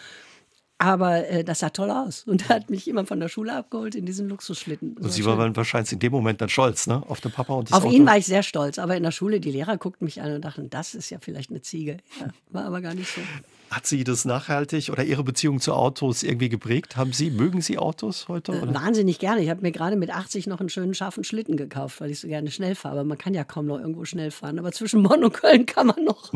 Aber äh, das sah toll aus und hat mich immer von der Schule abgeholt in diesen Luxusschlitten. und Sie schön. waren wahrscheinlich in dem Moment dann stolz, ne? Auf den Papa und das Auf Auto. ihn war ich sehr stolz, aber in der Schule, die Lehrer guckten mich an und dachten, das ist ja vielleicht eine Ziege. Ja, war aber gar nicht so. Hat Sie das nachhaltig oder Ihre Beziehung zu Autos irgendwie geprägt? Haben Sie, mögen Sie Autos heute? Äh, wahnsinnig gerne. Ich habe mir gerade mit 80 noch einen schönen scharfen Schlitten gekauft, weil ich so gerne schnell fahre. Aber man kann ja kaum noch irgendwo schnell fahren. Aber zwischen Bonn und Köln kann man noch.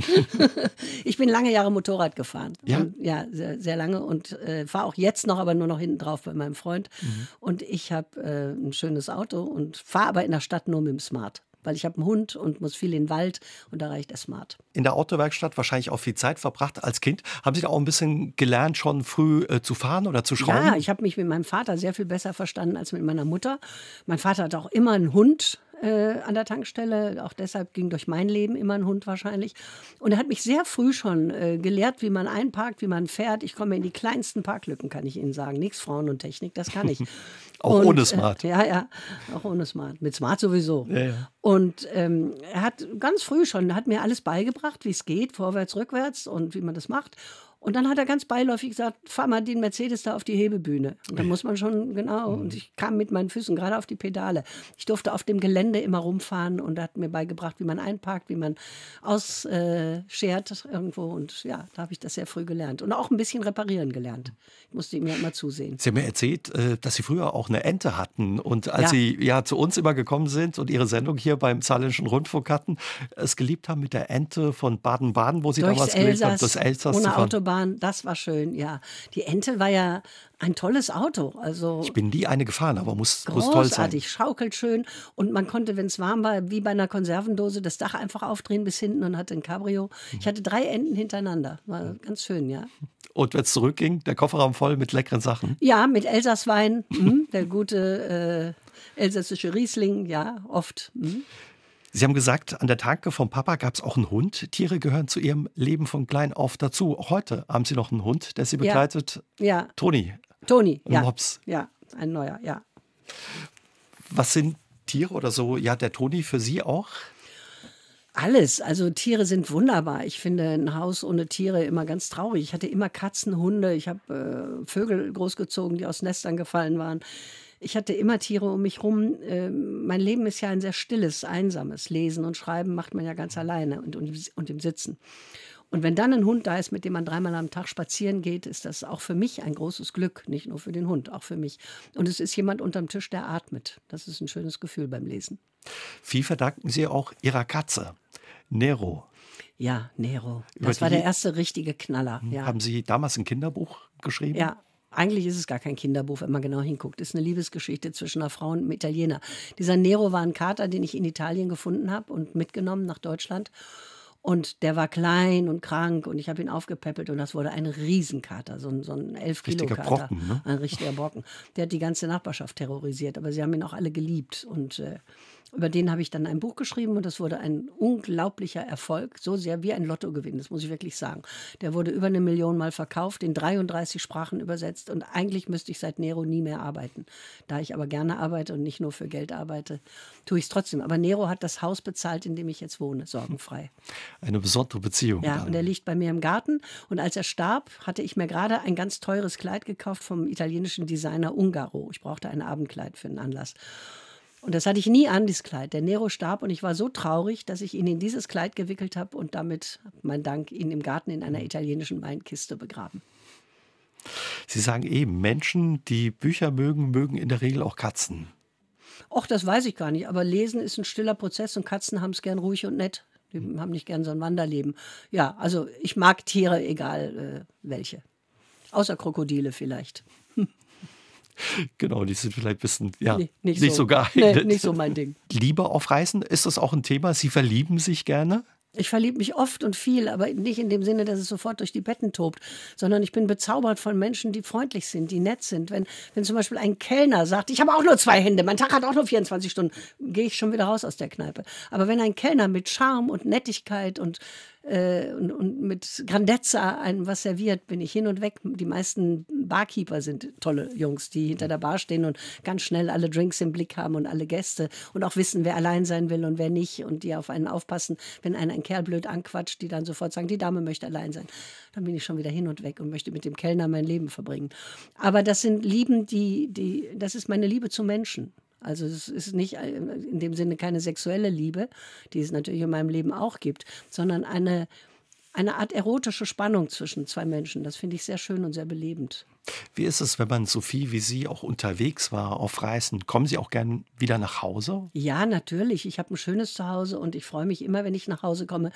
ich bin lange Jahre Motorrad gefahren. Ja, ja sehr, sehr, lange und äh, fahre auch jetzt noch, aber nur noch hinten drauf bei meinem Freund. Mhm. Und ich habe äh, ein schönes Auto und fahre aber in der Stadt nur mit dem Smart weil ich habe einen Hund und muss viel in den Wald und da reicht es smart. In der Autowerkstatt wahrscheinlich auch viel Zeit verbracht als Kind. Haben Sie da auch ein bisschen gelernt, schon früh äh, zu fahren oder zu schrauben? Ja, ich habe mich mit meinem Vater sehr viel besser verstanden als mit meiner Mutter. Mein Vater hat auch immer einen Hund äh, an der Tankstelle. Auch deshalb ging durch mein Leben immer ein Hund wahrscheinlich. Und er hat mich sehr früh schon äh, gelehrt, wie man einparkt, wie man fährt. Ich komme in die kleinsten Parklücken, kann ich Ihnen sagen. Nichts Frauen und Technik, das kann ich. Auch und, ohne äh, Smart. Äh, ja, ja, auch ohne Smart. Mit Smart sowieso. Ja, ja. Und ähm, er hat ganz früh schon, hat mir alles beigebracht, wie es geht, vorwärts, rückwärts und wie man das macht. Und dann hat er ganz beiläufig gesagt, fahr mal den Mercedes da auf die Hebebühne. Und dann muss man schon, genau. Mhm. Und ich kam mit meinen Füßen gerade auf die Pedale. Ich durfte auf dem Gelände immer rumfahren und er hat mir beigebracht, wie man einparkt, wie man ausschert irgendwo. Und ja, da habe ich das sehr früh gelernt. Und auch ein bisschen reparieren gelernt. Ich musste ihm ja immer zusehen. Sie haben mir erzählt, äh, dass Sie früher auch eine Ente hatten. Und als ja. Sie ja zu uns immer gekommen sind und Ihre Sendung hier beim Saarländischen Rundfunk hatten, es geliebt haben mit der Ente von Baden-Baden, wo Sie Durchs damals gelebt haben, das Elsass ohne zu fahren. Autobahn waren, das war schön, ja. Die Ente war ja ein tolles Auto. Also ich bin nie eine gefahren, aber muss, muss toll sein. Großartig, schaukelt schön. Und man konnte, wenn es warm war, wie bei einer Konservendose, das Dach einfach aufdrehen bis hinten und hatte ein Cabrio. Ich hatte drei Enten hintereinander. War mhm. ganz schön, ja. Und wenn es zurückging, der Kofferraum voll mit leckeren Sachen. Ja, mit Elsasswein, mh, hm, der gute äh, elsässische Riesling, ja, oft. Mh. Hm. Sie haben gesagt, an der Tanke vom Papa gab es auch einen Hund. Tiere gehören zu Ihrem Leben von klein auf dazu. heute haben Sie noch einen Hund, der Sie begleitet. Ja. ja. Toni. Toni, ja. Mops. Ja, ein neuer, ja. Was sind Tiere oder so? Ja, der Toni für Sie auch? Alles. Also Tiere sind wunderbar. Ich finde ein Haus ohne Tiere immer ganz traurig. Ich hatte immer Katzen, Hunde. Ich habe äh, Vögel großgezogen, die aus Nestern gefallen waren ich hatte immer Tiere um mich rum. Ähm, mein Leben ist ja ein sehr stilles, einsames. Lesen und Schreiben macht man ja ganz alleine und, und, und im Sitzen. Und wenn dann ein Hund da ist, mit dem man dreimal am Tag spazieren geht, ist das auch für mich ein großes Glück. Nicht nur für den Hund, auch für mich. Und es ist jemand unterm Tisch, der atmet. Das ist ein schönes Gefühl beim Lesen. Viel verdanken Sie auch Ihrer Katze, Nero. Ja, Nero. Über das war der erste richtige Knaller. Hm, ja. Haben Sie damals ein Kinderbuch geschrieben? Ja, eigentlich ist es gar kein Kinderbuch, wenn man genau hinguckt. Es ist eine Liebesgeschichte zwischen einer Frau und einem Italiener. Dieser Nero war ein Kater, den ich in Italien gefunden habe und mitgenommen nach Deutschland. Und der war klein und krank und ich habe ihn aufgepäppelt und das wurde ein Riesenkater, so ein, so ein 11 Kilo Kater, Brocken, ne? ein richtiger Brocken. Der hat die ganze Nachbarschaft terrorisiert, aber sie haben ihn auch alle geliebt und äh, über den habe ich dann ein Buch geschrieben und das wurde ein unglaublicher Erfolg, so sehr wie ein Lottogewinn, das muss ich wirklich sagen. Der wurde über eine Million Mal verkauft, in 33 Sprachen übersetzt und eigentlich müsste ich seit Nero nie mehr arbeiten. Da ich aber gerne arbeite und nicht nur für Geld arbeite, tue ich es trotzdem. Aber Nero hat das Haus bezahlt, in dem ich jetzt wohne, sorgenfrei. Eine besondere Beziehung. Ja, dann. und er liegt bei mir im Garten und als er starb, hatte ich mir gerade ein ganz teures Kleid gekauft vom italienischen Designer Ungaro. Ich brauchte ein Abendkleid für den Anlass. Und das hatte ich nie an, dieses Kleid. Der Nero starb und ich war so traurig, dass ich ihn in dieses Kleid gewickelt habe und damit, mein Dank, ihn im Garten in einer mhm. italienischen Weinkiste begraben. Sie sagen eben, Menschen, die Bücher mögen, mögen in der Regel auch Katzen. Och, das weiß ich gar nicht, aber Lesen ist ein stiller Prozess und Katzen haben es gern ruhig und nett. Die mhm. haben nicht gern so ein Wanderleben. Ja, also ich mag Tiere, egal äh, welche. Außer Krokodile vielleicht. Genau, die sind vielleicht ein bisschen, ja, nee, nicht, nicht, so, so geeignet. Nee, nicht so mein Ding. Liebe aufreißen, ist das auch ein Thema? Sie verlieben sich gerne? Ich verliebe mich oft und viel, aber nicht in dem Sinne, dass es sofort durch die Betten tobt, sondern ich bin bezaubert von Menschen, die freundlich sind, die nett sind. Wenn, wenn zum Beispiel ein Kellner sagt, ich habe auch nur zwei Hände, mein Tag hat auch nur 24 Stunden, gehe ich schon wieder raus aus der Kneipe. Aber wenn ein Kellner mit Charme und Nettigkeit und äh, und, und, mit Grandezza einem was serviert, bin ich hin und weg. Die meisten Barkeeper sind tolle Jungs, die hinter der Bar stehen und ganz schnell alle Drinks im Blick haben und alle Gäste und auch wissen, wer allein sein will und wer nicht und die auf einen aufpassen, wenn einen ein Kerl blöd anquatscht, die dann sofort sagen, die Dame möchte allein sein. Dann bin ich schon wieder hin und weg und möchte mit dem Kellner mein Leben verbringen. Aber das sind Lieben, die, die, das ist meine Liebe zu Menschen. Also es ist nicht äh, in dem Sinne keine sexuelle Liebe, die es natürlich in meinem Leben auch gibt, sondern eine, eine Art erotische Spannung zwischen zwei Menschen. Das finde ich sehr schön und sehr belebend. Wie ist es, wenn man so viel wie Sie auch unterwegs war auf Reisen? Kommen Sie auch gern wieder nach Hause? Ja, natürlich. Ich habe ein schönes Zuhause und ich freue mich immer, wenn ich nach Hause komme.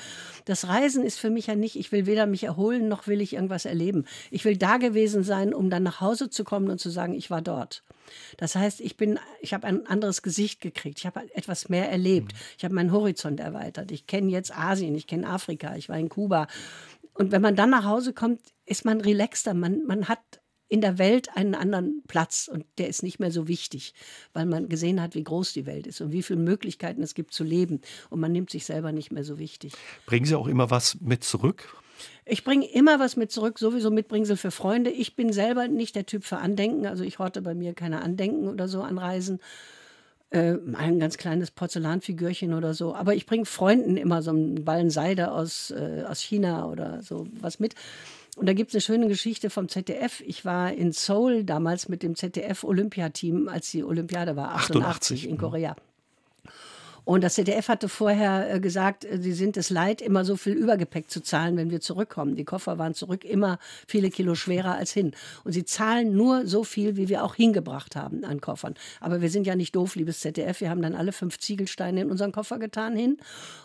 Das Reisen ist für mich ja nicht, ich will weder mich erholen noch will ich irgendwas erleben. Ich will da gewesen sein, um dann nach Hause zu kommen und zu sagen, ich war dort. Das heißt, ich bin, ich habe ein anderes Gesicht gekriegt. Ich habe halt etwas mehr erlebt. Mhm. Ich habe meinen Horizont erweitert. Ich kenne jetzt Asien, ich kenne Afrika, ich war in Kuba. Und wenn man dann nach Hause kommt, ist man relaxter. Man, man hat in der Welt einen anderen Platz und der ist nicht mehr so wichtig, weil man gesehen hat, wie groß die Welt ist und wie viele Möglichkeiten es gibt zu leben und man nimmt sich selber nicht mehr so wichtig. Bringen Sie auch immer was mit zurück? Ich bringe immer was mit zurück, sowieso Mitbringsel für Freunde. Ich bin selber nicht der Typ für Andenken, also ich horte bei mir keine Andenken oder so an Reisen äh, ein ganz kleines Porzellanfigürchen oder so. Aber ich bringe Freunden immer so einen Ballen Seide aus, äh, aus China oder so was mit. Und da gibt es eine schöne Geschichte vom ZDF. Ich war in Seoul damals mit dem ZDF-Olympiateam, als die Olympiade war, 88, 88. in mhm. Korea. Und das ZDF hatte vorher äh, gesagt, äh, sie sind es leid, immer so viel Übergepäck zu zahlen, wenn wir zurückkommen. Die Koffer waren zurück immer viele Kilo schwerer als hin. Und sie zahlen nur so viel, wie wir auch hingebracht haben an Koffern. Aber wir sind ja nicht doof, liebes ZDF. Wir haben dann alle fünf Ziegelsteine in unseren Koffer getan hin,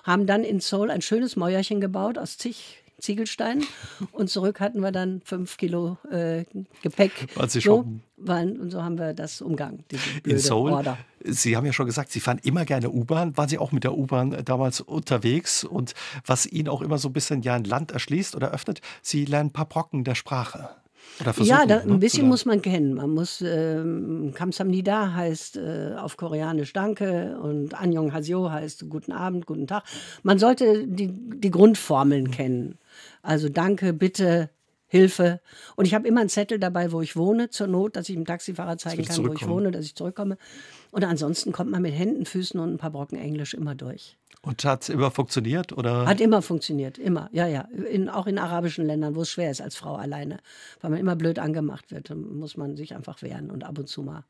haben dann in Seoul ein schönes Mäuerchen gebaut aus zig Ziegelsteinen und zurück hatten wir dann fünf Kilo äh, Gepäck. Waren Sie so, Waren, und so haben wir das umgangen, In Seoul. Order. Sie haben ja schon gesagt, Sie fahren immer gerne U-Bahn. Waren Sie auch mit der U-Bahn äh, damals unterwegs? Und was Ihnen auch immer so ein bisschen ja ein Land erschließt oder öffnet, Sie lernen ein paar Brocken der Sprache. Ja, da, ne, ein bisschen muss man kennen. Man muss, ähm, Kamsamnida heißt äh, auf Koreanisch Danke und Anjong Haseo heißt Guten Abend, Guten Tag. Man sollte die, die Grundformeln hm. kennen. Also danke, bitte, Hilfe. Und ich habe immer einen Zettel dabei, wo ich wohne, zur Not, dass ich dem Taxifahrer zeigen kann, wo ich wohne, dass ich zurückkomme. Und ansonsten kommt man mit Händen, Füßen und ein paar Brocken Englisch immer durch. Und hat es immer funktioniert? Oder? Hat immer funktioniert, immer. Ja, ja. In, auch in arabischen Ländern, wo es schwer ist als Frau alleine, weil man immer blöd angemacht wird, muss man sich einfach wehren und ab und zu mal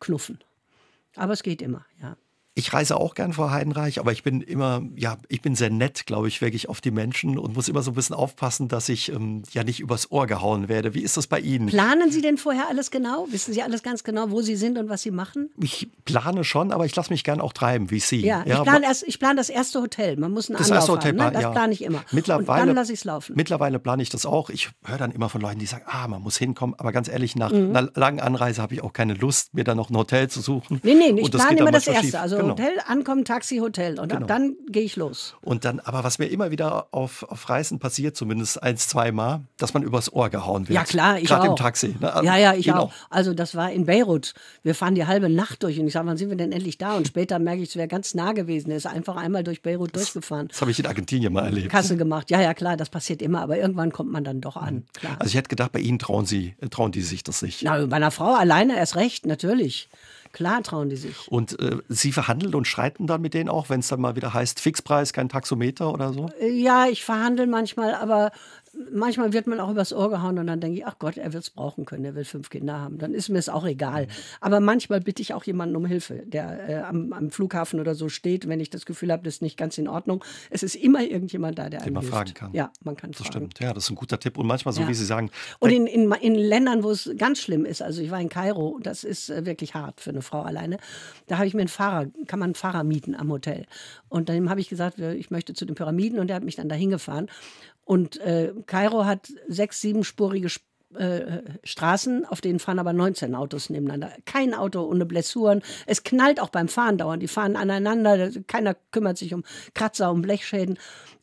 knuffen. Aber es geht immer, ja ich reise auch gern vor Heidenreich, aber ich bin immer, ja, ich bin sehr nett, glaube ich, wirklich auf die Menschen und muss immer so ein bisschen aufpassen, dass ich ähm, ja nicht übers Ohr gehauen werde. Wie ist das bei Ihnen? Planen Sie denn vorher alles genau? Wissen Sie alles ganz genau, wo Sie sind und was Sie machen? Ich plane schon, aber ich lasse mich gern auch treiben, wie Sie. Ja, ja ich plane plan das erste Hotel. Man muss einen das Anlauf erste Hotel, haben, ne? Das ja. plane ich immer. Mittlerweile, und dann lasse ich es laufen. Mittlerweile plane ich das auch. Ich höre dann immer von Leuten, die sagen, ah, man muss hinkommen. Aber ganz ehrlich, nach mhm. einer langen Anreise habe ich auch keine Lust, mir dann noch ein Hotel zu suchen. Nee, nee, ich plane immer das erste. Also genau genau. Hotel, ankommen, Taxi, Hotel. Und genau. ab dann gehe ich los. Und dann, aber was mir immer wieder auf, auf Reisen passiert, zumindest eins, zweimal, dass man übers Ohr gehauen wird. Ja, klar, ich Gerade im Taxi. Ne? Also, ja, ja, ich genau. auch. Also, das war in Beirut. Wir fahren die halbe Nacht durch und ich sage, wann sind wir denn endlich da? Und später merke ich, es wäre ganz nah gewesen. Er ist einfach einmal durch Beirut das, durchgefahren. Das habe ich in Argentinien mal erlebt. Kasse gemacht. Ja, ja, klar, das passiert immer, aber irgendwann kommt man dann doch an. Mhm. Klar. Also, ich hätte gedacht, bei Ihnen trauen, Sie, trauen die sich das nicht. Na, bei einer Frau alleine erst recht, natürlich. Klar trauen die sich. Und äh, Sie verhandeln und streiten dann mit denen auch, wenn es dann mal wieder heißt, Fixpreis, kein Taxometer oder so? Äh, ja, ich verhandle manchmal, aber manchmal wird man auch übers Ohr gehauen und dann denke ich, ach Gott, er wird es brauchen können, er will fünf Kinder haben. Dann ist mir es auch egal. Mhm. Aber manchmal bitte ich auch jemanden um Hilfe, der äh, am, am, Flughafen oder so steht, wenn ich das Gefühl habe, das ist nicht ganz in Ordnung. Es ist immer irgendjemand da, der Den man hilft. fragen kann. Ja, man kann das fragen. stimmt. Ja, das ist ein guter Tipp. Und manchmal, so ja. wie Sie sagen. Und in, in, in Ländern, wo es ganz schlimm ist, also ich war in Kairo, das ist äh, wirklich hart für eine Frau alleine, da habe ich mir einen Fahrer, kann man einen Fahrer mieten am Hotel. Und dann habe ich gesagt, ich möchte zu den Pyramiden und der hat mich dann dahin gefahren. Und äh, Kairo hat sechs, siebenspurige Sp äh, Straßen, auf denen fahren aber 19 Autos nebeneinander. Kein Auto ohne Blessuren. Es knallt auch beim Fahren dauernd. Die fahren aneinander, keiner kümmert sich um Kratzer, um Blechschäden.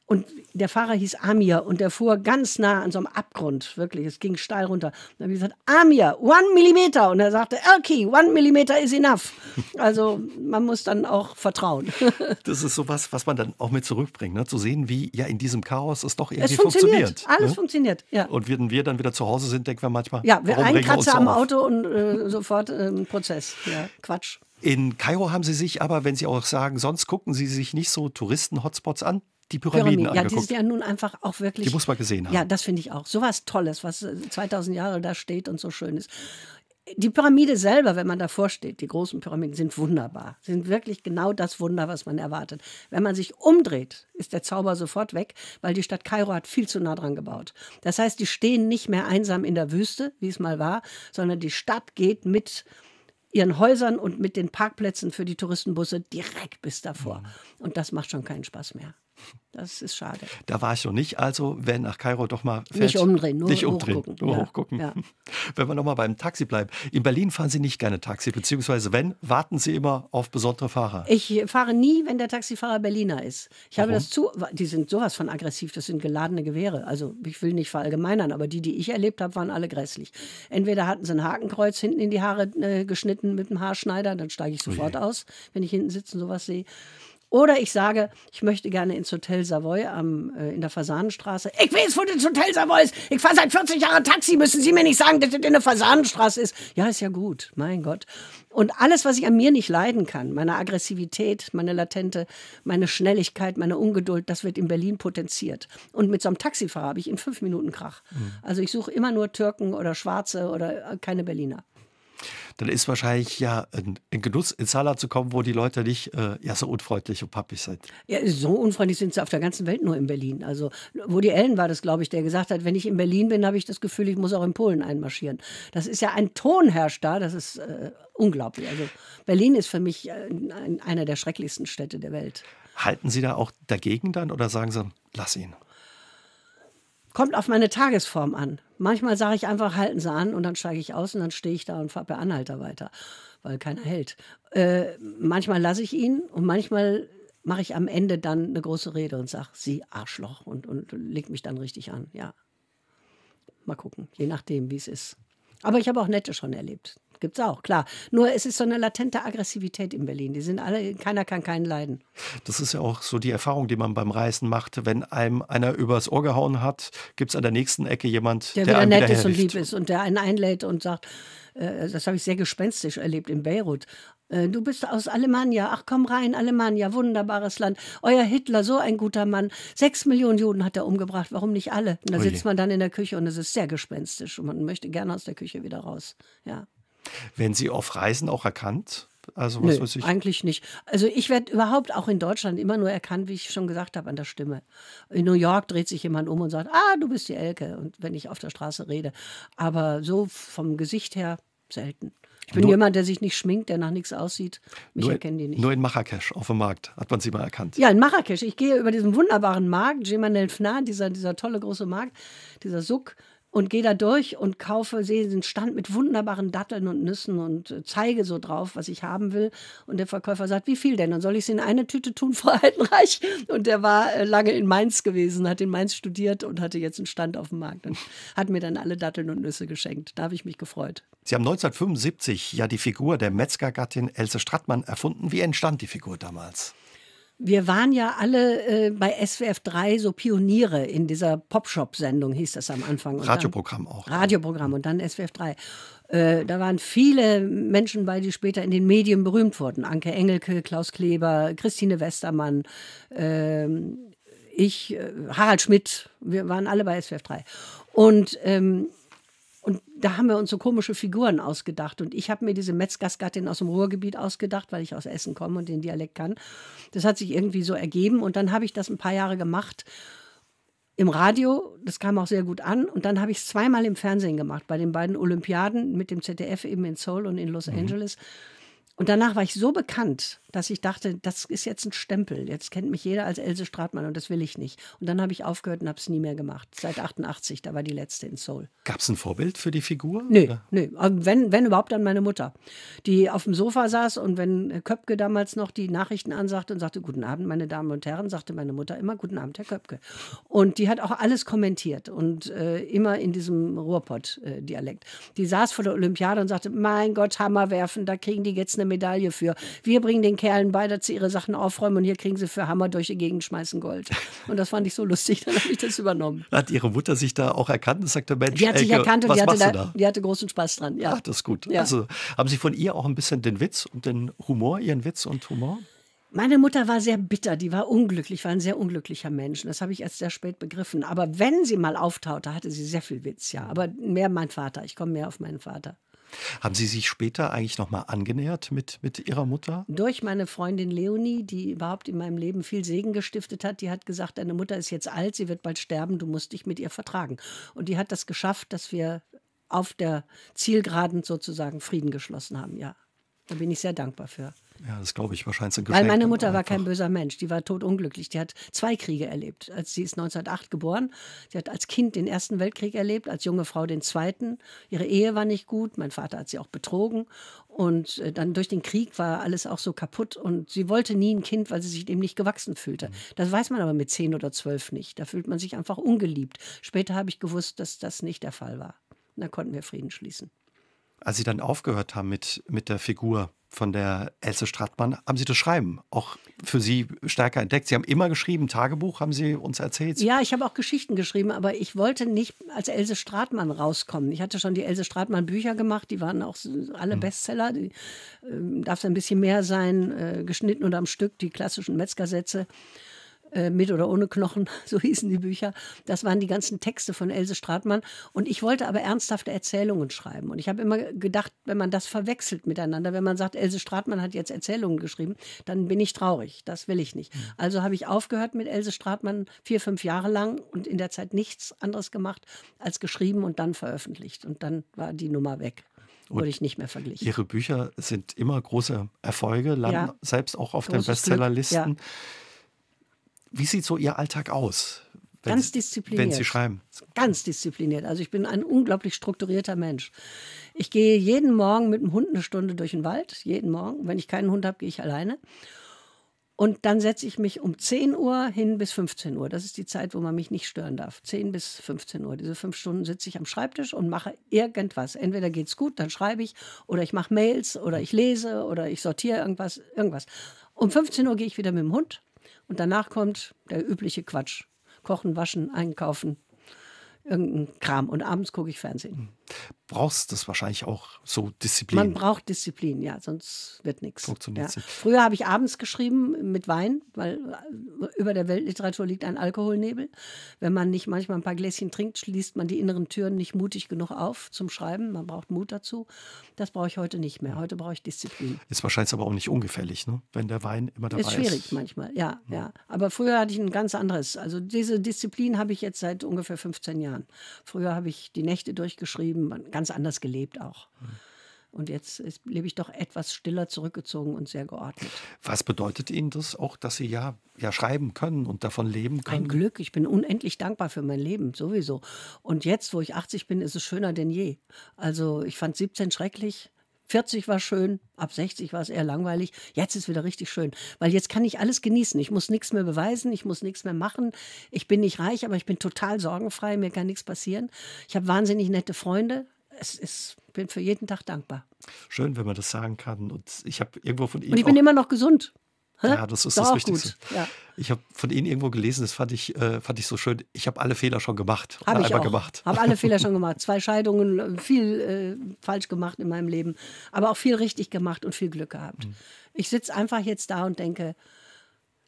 Und der Fahrer hieß Amir und der fuhr ganz nah an so einem Abgrund, wirklich. Es ging steil runter. Und dann habe ich gesagt, Amir, one millimeter. Und er sagte, Elki, one millimeter is enough. Also man muss dann auch vertrauen. Das ist sowas, was man dann auch mit zurückbringt, ne? zu sehen, wie ja in diesem Chaos es doch irgendwie es funktioniert. funktioniert. Ne? Alles ne? funktioniert, ja. Und wenn wir dann wieder zu Hause sind, denken wir manchmal, ja, wir warum einen Kratzer am auf? Auto und äh, sofort äh, Prozess. Ja, Quatsch. In Kairo haben Sie sich aber, wenn Sie auch sagen, sonst gucken Sie sich nicht so Touristen-Hotspots an, die Pyramiden, Pyramiden angeguckt. Ja, die sind ja nun einfach auch wirklich. Die muss man gesehen haben. Ja, das finde ich auch. So was Tolles, was 2000 äh, Jahre da steht und so schön ist. Die Pyramide selber, wenn man davor steht, die großen Pyramiden sind wunderbar, sind wirklich genau das Wunder, was man erwartet. Wenn man sich umdreht, ist der Zauber sofort weg, weil die Stadt Kairo hat viel zu nah dran gebaut. Das heißt, die stehen nicht mehr einsam in der Wüste, wie es mal war, sondern die Stadt geht mit ihren Häusern und mit den Parkplätzen für die Touristenbusse direkt bis davor. Mhm. Und das macht schon keinen Spaß mehr. Das ist schade. Da war ich noch nicht. Also, wenn nach Kairo doch mal fährt, nicht umdrehen, nur nicht umdrehen, hochgucken. Nur ja. hochgucken. Ja. Wenn wir nochmal beim Taxi bleiben. In Berlin fahren Sie nicht gerne Taxi, beziehungsweise wenn, warten Sie immer auf besondere Fahrer. Ich fahre nie, wenn der Taxifahrer Berliner ist. Ich Warum? habe das zu. Die sind sowas von aggressiv. Das sind geladene Gewehre. Also ich will nicht verallgemeinern, aber die, die ich erlebt habe, waren alle grässlich. Entweder hatten sie ein Hakenkreuz hinten in die Haare äh, geschnitten mit dem Haarschneider, dann steige ich oh sofort Ui. aus, wenn ich hinten sitze und sowas sehe. Oder ich sage, ich möchte gerne ins Hotel Savoy am, äh, in der Fasanenstraße. Ich weiß, wo das Hotel Savoy ist. Ich fahre seit 40 Jahren Taxi. Müssen Sie mir nicht sagen, dass das in der Fasanenstraße ist. Ja, ist ja gut. Mein Gott. Und alles, was ich an mir nicht leiden kann, meine Aggressivität, meine Latente, meine Schnelligkeit, meine Ungeduld, das wird in Berlin potenziert. Und mit so einem Taxifahrer habe ich in fünf Minuten Krach. Mhm. Also ich suche immer nur Türken oder Schwarze oder äh, keine Berliner dann ist wahrscheinlich ja ein, ein Genuss, in Sala zu kommen, wo die Leute nicht äh, ja, so unfreundlich und pappig sind. Ja, so unfreundlich sind sie auf der ganzen Welt nur in Berlin. Also, Woody Allen war das, glaube ich, der gesagt hat, wenn ich in Berlin bin, habe ich das Gefühl, ich muss auch in Polen einmarschieren. Das ist ja ein Ton herrscht da, das ist äh, unglaublich. Also, Berlin ist für mich äh, einer der schrecklichsten Städte der Welt. Halten Sie da auch dagegen dann oder sagen Sie, lass ihn? Kommt auf meine Tagesform an. Manchmal sage ich einfach, halten Sie an und dann steige ich aus und dann stehe ich da und fahre per Anhalter weiter, weil keiner hält. Äh, manchmal lasse ich ihn und manchmal mache ich am Ende dann eine große Rede und sage, Sie Arschloch und, und legt mich dann richtig an. Ja. Mal gucken, je nachdem, wie es ist. Aber ich habe auch nette schon erlebt. Gibt's auch, klar. Nur es ist so eine latente Aggressivität in Berlin. Die sind alle, keiner kann keinen leiden. Das ist ja auch so die Erfahrung, die man beim Reisen macht. Wenn einem einer übers Ohr gehauen hat, gibt es an der nächsten Ecke jemand, der, der wieder nett wieder ist und lieb ist und der einen einlädt und sagt, äh, das habe ich sehr gespenstisch erlebt in Beirut. Äh, du bist aus Alemannia. Ach, komm rein, Alemannia, wunderbares Land. Euer Hitler, so ein guter Mann. Sechs Millionen Juden hat er umgebracht. Warum nicht alle? Und da Oje. sitzt man dann in der Küche und es ist sehr gespenstisch und man möchte gerne aus der Küche wieder raus. Ja. Werden Sie auf Reisen auch erkannt? Also was Nö, weiß ich. Eigentlich nicht. Also ich werde überhaupt auch in Deutschland immer nur erkannt, wie ich schon gesagt habe, an der Stimme. In New York dreht sich jemand um und sagt, ah, du bist die Elke. Und wenn ich auf der Straße rede. Aber so vom Gesicht her selten. Ich bin nur, jemand, der sich nicht schminkt, der nach nichts aussieht. Mich erkennen die nicht. Nur in Marrakesch auf dem Markt hat man sie mal erkannt. Ja, in Marrakesch. Ich gehe über diesen wunderbaren Markt, Jemanel Fna, dieser, dieser tolle große Markt, dieser Suck und gehe da durch und kaufe, sehe den Stand mit wunderbaren Datteln und Nüssen und äh, zeige so drauf, was ich haben will. Und der Verkäufer sagt, wie viel denn? Dann soll ich es in eine Tüte tun, Frau Altenreich? Und der war äh, lange in Mainz gewesen, hat in Mainz studiert und hatte jetzt einen Stand auf dem Markt und hat mir dann alle Datteln und Nüsse geschenkt. Da habe ich mich gefreut. Sie haben 1975 ja die Figur der Metzgergattin Else Strattmann erfunden. Wie entstand die Figur damals? Wir waren ja alle äh, bei SWF 3 so Pioniere in dieser Popshop-Sendung, hieß das am Anfang. Und Radioprogramm dann, auch. Radioprogramm und dann SWF 3. Äh, da waren viele Menschen bei, die später in den Medien berühmt wurden. Anke Engelke, Klaus Kleber, Christine Westermann, ähm, äh, ich, Harald Schmidt. Wir waren alle bei SWF 3. Und ähm, und da haben wir uns so komische Figuren ausgedacht. Und ich habe mir diese Metzgasgattin aus dem Ruhrgebiet ausgedacht, weil ich aus Essen komme und den Dialekt kann. Das hat sich irgendwie so ergeben. Und dann habe ich das ein paar Jahre gemacht im Radio. Das kam auch sehr gut an. Und dann habe ich es zweimal im Fernsehen gemacht, bei den beiden Olympiaden mit dem ZDF eben in Seoul und in Los mhm. Angeles. Und danach war ich so bekannt, dass ich dachte, das ist jetzt ein Stempel. Jetzt kennt mich jeder als Else Stratmann und das will ich nicht. Und dann habe ich aufgehört und habe es nie mehr gemacht. Seit 88, da war die letzte in Seoul. Gab es ein Vorbild für die Figur? Nö, oder? nö. Äh, wenn, wenn überhaupt, dann meine Mutter, die auf dem Sofa saß und wenn äh, Köpke damals noch die Nachrichten ansagte und sagte, guten Abend, meine Damen und Herren, sagte meine Mutter immer, guten Abend, Herr Köpke. Und die hat auch alles kommentiert und äh, immer in diesem Ruhrpott-Dialekt. Die saß vor der Olympiade und sagte, mein Gott, Hammer werfen, da kriegen die jetzt eine Medaille für. Wir bringen den Kerlen bei, dass sie ihre Sachen aufräumen und hier kriegen sie für Hammer durch die Gegend schmeißen Gold. Und das fand ich so lustig, dann habe ich das übernommen. Hat ihre Mutter sich da auch erkannt und sagte, Mensch, die hat sich Elke, erkannt und die hatte, da, da? die hatte, großen Spaß dran. Ja, Ach, das ist gut. Ja. Also haben Sie von ihr auch ein bisschen den Witz und den Humor, Ihren Witz und Humor? Meine Mutter war sehr bitter, die war unglücklich, war ein sehr unglücklicher Mensch. Das habe ich erst sehr spät begriffen. Aber wenn sie mal auftaute, hatte sie sehr viel Witz, ja. Aber mehr mein Vater, ich komme mehr auf meinen Vater. Haben Sie sich später eigentlich noch mal angenähert mit, mit Ihrer Mutter? Durch meine Freundin Leonie, die überhaupt in meinem Leben viel Segen gestiftet hat. Die hat gesagt, deine Mutter ist jetzt alt, sie wird bald sterben, du musst dich mit ihr vertragen. Und die hat das geschafft, dass wir auf der Zielgeraden sozusagen Frieden geschlossen haben, ja. Da bin ich sehr dankbar für. Ja, das glaube ich. Wahrscheinlich sind Weil meine Mutter war einfach. kein böser Mensch. Die war totunglücklich. Die hat zwei Kriege erlebt. Als sie ist 1908 geboren. Sie hat als Kind den Ersten Weltkrieg erlebt, als junge Frau den Zweiten. Ihre Ehe war nicht gut. Mein Vater hat sie auch betrogen. Und äh, dann durch den Krieg war alles auch so kaputt. Und sie wollte nie ein Kind, weil sie sich dem nicht gewachsen fühlte. Mhm. Das weiß man aber mit zehn oder zwölf nicht. Da fühlt man sich einfach ungeliebt. Später habe ich gewusst, dass das nicht der Fall war. Und dann konnten wir Frieden schließen als Sie dann aufgehört haben mit, mit der Figur von der Else Strattmann, haben Sie das Schreiben auch für Sie stärker entdeckt? Sie haben immer geschrieben, Tagebuch haben Sie uns erzählt? Ja, ich habe auch Geschichten geschrieben, aber ich wollte nicht als Else Strattmann rauskommen. Ich hatte schon die Else Strattmann Bücher gemacht, die waren auch alle mhm. Bestseller. äh, darf es ein bisschen mehr sein, äh, geschnitten und am Stück, die klassischen Metzgersätze. Äh, mit oder ohne Knochen, so hießen die Bücher. Das waren die ganzen Texte von Else Stratmann. Und ich wollte aber ernsthafte Erzählungen schreiben. Und ich habe immer gedacht, wenn man das verwechselt miteinander, wenn man sagt, Else Stratmann hat jetzt Erzählungen geschrieben, dann bin ich traurig. Das will ich nicht. Hm. Also habe ich aufgehört mit Else Stratmann vier, fünf Jahre lang und in der Zeit nichts anderes gemacht als geschrieben und dann veröffentlicht. Und dann war die Nummer weg. Und wurde ich nicht mehr verglichen. Ihre Bücher sind immer große Erfolge, landen ja. selbst auch auf Großes den Bestsellerlisten. Ja. Wie sieht so Ihr Alltag aus? Wenn Ganz diszipliniert. Wenn Sie schreiben. Ganz diszipliniert. Also ich bin ein unglaublich strukturierter Mensch. Ich gehe jeden Morgen mit dem Hund eine Stunde durch den Wald. Jeden Morgen. Wenn ich keinen Hund habe, gehe ich alleine. Und dann setze ich mich um 10 Uhr hin bis 15 Uhr. Das ist die Zeit, wo man mich nicht stören darf. 10 bis 15 Uhr. Diese fünf Stunden sitze ich am Schreibtisch und mache irgendwas. Entweder geht es gut, dann schreibe ich, oder ich mache Mails, oder ich lese, oder ich sortiere irgendwas, irgendwas. Um 15 Uhr gehe ich wieder mit dem Hund und danach kommt der übliche Quatsch. Kochen, waschen, einkaufen, irgendein Kram. Und abends gucke ich Fernsehen brauchst das wahrscheinlich auch so Disziplin. Man braucht Disziplin, ja, sonst wird nichts. Funktioniert Ja. Früher habe ich abends geschrieben mit Wein, weil äh, über der Weltliteratur liegt ein Alkoholnebel. Wenn man nicht manchmal ein paar Gläschen trinkt, schließt man die inneren Türen nicht mutig genug auf zum Schreiben. Man braucht Mut dazu. Das brauche ich heute nicht mehr. Heute brauche ich Disziplin. Ist wahrscheinlich aber auch nicht ungefällig, ne? wenn der Wein immer dabei ist. Schwierig ist manchmal, ja, mhm. ja. Aber früher hatte ich ein ganz anderes. Also diese Disziplin habe ich jetzt seit ungefähr 15 Jahren. Früher habe ich die Nächte durchgeschrieben geschrieben, ganz anders gelebt auch. Und jetzt ist, lebe ich doch etwas stiller, zurückgezogen und sehr geordnet. Was bedeutet Ihnen das auch, dass Sie ja, ja schreiben können und davon leben können? Ein Glück. Ich bin unendlich dankbar für mein Leben, sowieso. Und jetzt, wo ich 80 bin, ist es schöner denn je. Also, ich fand 17 schrecklich. 40 war schön, ab 60 war es eher langweilig. Jetzt ist wieder richtig schön, weil jetzt kann ich alles genießen. Ich muss nichts mehr beweisen, ich muss nichts mehr machen. Ich bin nicht reich, aber ich bin total sorgenfrei, mir kann nichts passieren. Ich habe wahnsinnig nette Freunde. Es ist, bin für jeden Tag dankbar. Schön, wenn man das sagen kann. Und ich habe irgendwo von Ihnen. Und ich bin immer noch gesund. Hä? Ja, das ist Doch, das Wichtigste. Ja. Ich habe von Ihnen irgendwo gelesen, das fand ich, äh, fand ich so schön. Ich habe alle Fehler schon gemacht. Habe ich auch. gemacht. Habe alle Fehler schon gemacht. Zwei Scheidungen, äh, viel äh, falsch gemacht in meinem Leben, aber auch viel richtig gemacht und viel Glück gehabt. Mhm. Ich sitze einfach jetzt da und denke,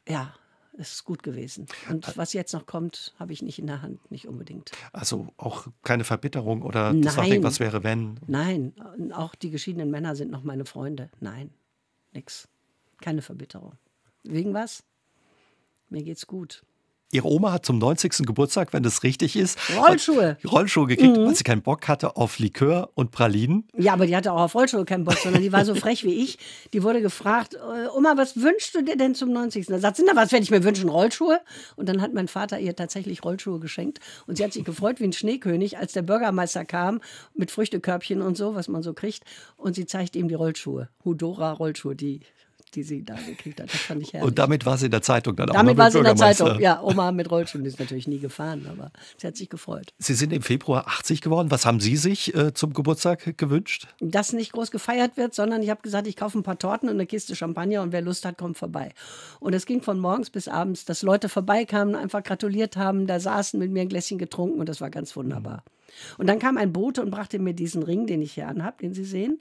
ja, es ist gut gewesen. Und was jetzt noch kommt, habe ich nicht in der Hand, nicht unbedingt. Also auch keine Verbitterung oder das Nachdenken, was wäre, wenn? Nein, auch die geschiedenen Männer sind noch meine Freunde. Nein, nix. Keine Verbitterung. Wegen was? Mir geht's gut. Ihre Oma hat zum 90. Geburtstag, wenn das richtig ist, Rollschuhe. Rollschuhe gekriegt, mhm. weil sie keinen Bock hatte auf Likör und Pralinen. Ja, aber die hatte auch auf Rollschuhe keinen Bock, sondern die war so frech wie ich. Die wurde gefragt, äh, Oma, was wünschst du dir denn zum 90.? Da sagt sie, was werde ich mir wünschen? Rollschuhe? Und dann hat mein Vater ihr tatsächlich Rollschuhe geschenkt. Und sie hat sich gefreut wie ein Schneekönig, als der Bürgermeister kam mit Früchtekörbchen und so, was man so kriegt. Und sie zeigt ihm die Rollschuhe. Hudora-Rollschuhe, die die sie da gekriegt hat. Das fand ich herrlich. Und damit war sie in der Zeitung dann auch. Damit war sie in der Zeitung, ja. Oma mit Rollstuhl ist natürlich nie gefahren, aber sie hat sich gefreut. Sie sind im Februar 80 geworden. Was haben Sie sich äh, zum Geburtstag gewünscht? Dass nicht groß gefeiert wird, sondern ich habe gesagt, ich kaufe ein paar Torten und eine Kiste Champagner und wer Lust hat, kommt vorbei. Und es ging von morgens bis abends, dass Leute vorbeikamen, einfach gratuliert haben, da saßen, mit mir ein Gläschen getrunken und das war ganz wunderbar. Mhm. Und dann kam ein Bote und brachte mir diesen Ring, den ich hier anhabe, den Sie sehen.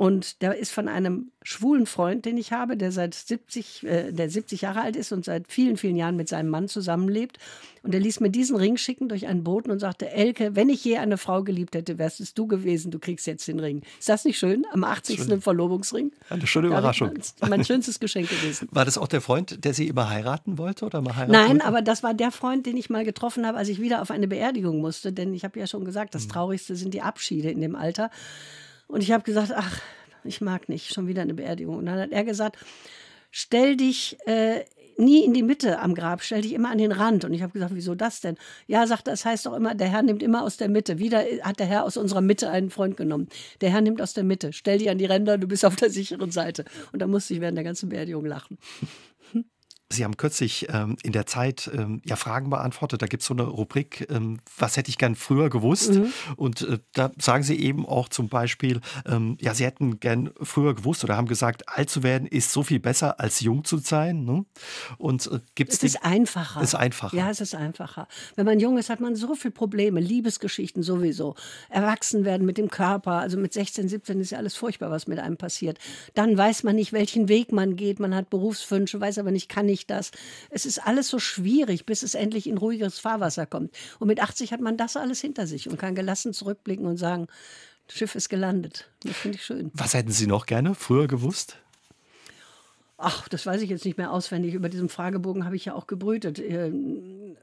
Und der ist von einem schwulen Freund, den ich habe, der seit 70, äh, der 70 Jahre alt ist und seit vielen, vielen Jahren mit seinem Mann zusammenlebt. Und er ließ mir diesen Ring schicken durch einen Boten und sagte, Elke, wenn ich je eine Frau geliebt hätte, wärst es du gewesen, du kriegst jetzt den Ring. Ist das nicht schön? Am 80. Schön. Verlobungsring. Eine schöne Überraschung. Mein, mein schönstes Geschenk gewesen. War das auch der Freund, der sie immer heiraten wollte oder mal heiraten Nein, wollte? aber das war der Freund, den ich mal getroffen habe, als ich wieder auf eine Beerdigung musste. Denn ich habe ja schon gesagt, das hm. Traurigste sind die Abschiede in dem Alter. Und ich habe gesagt, ach, ich mag nicht, schon wieder eine Beerdigung. Und dann hat er gesagt, stell dich äh, nie in die Mitte am Grab, stell dich immer an den Rand. Und ich habe gesagt, wieso das denn? Ja, sagt das heißt doch immer, der Herr nimmt immer aus der Mitte. Wieder hat der Herr aus unserer Mitte einen Freund genommen. Der Herr nimmt aus der Mitte. Stell dich an die Ränder, du bist auf der sicheren Seite. Und da musste ich während der ganzen Beerdigung lachen. Sie haben kürzlich ähm, in der Zeit ähm, ja Fragen beantwortet. Da gibt es so eine Rubrik, ähm, was hätte ich gern früher gewusst? Mhm. Und äh, da sagen Sie eben auch zum Beispiel, ähm, ja, Sie hätten gern früher gewusst oder haben gesagt, alt zu werden ist so viel besser als jung zu sein. Ne? Und äh, gibt es. Es ist einfacher. Ist einfacher. Ja, es ist einfacher. Wenn man jung ist, hat man so viele Probleme, Liebesgeschichten sowieso. Erwachsen werden mit dem Körper. Also mit 16, 17 ist ja alles furchtbar, was mit einem passiert. Dann weiß man nicht, welchen Weg man geht. Man hat Berufswünsche, weiß aber nicht, kann ich ich das? Es ist alles so schwierig, bis es endlich in ruhigeres Fahrwasser kommt. Und mit 80 hat man das alles hinter sich und kann gelassen zurückblicken und sagen, das Schiff ist gelandet. Das finde ich schön. Was hätten Sie noch gerne früher gewusst? Ach, das weiß ich jetzt nicht mehr auswendig. Über diesen Fragebogen habe ich ja auch gebrütet. Ähm,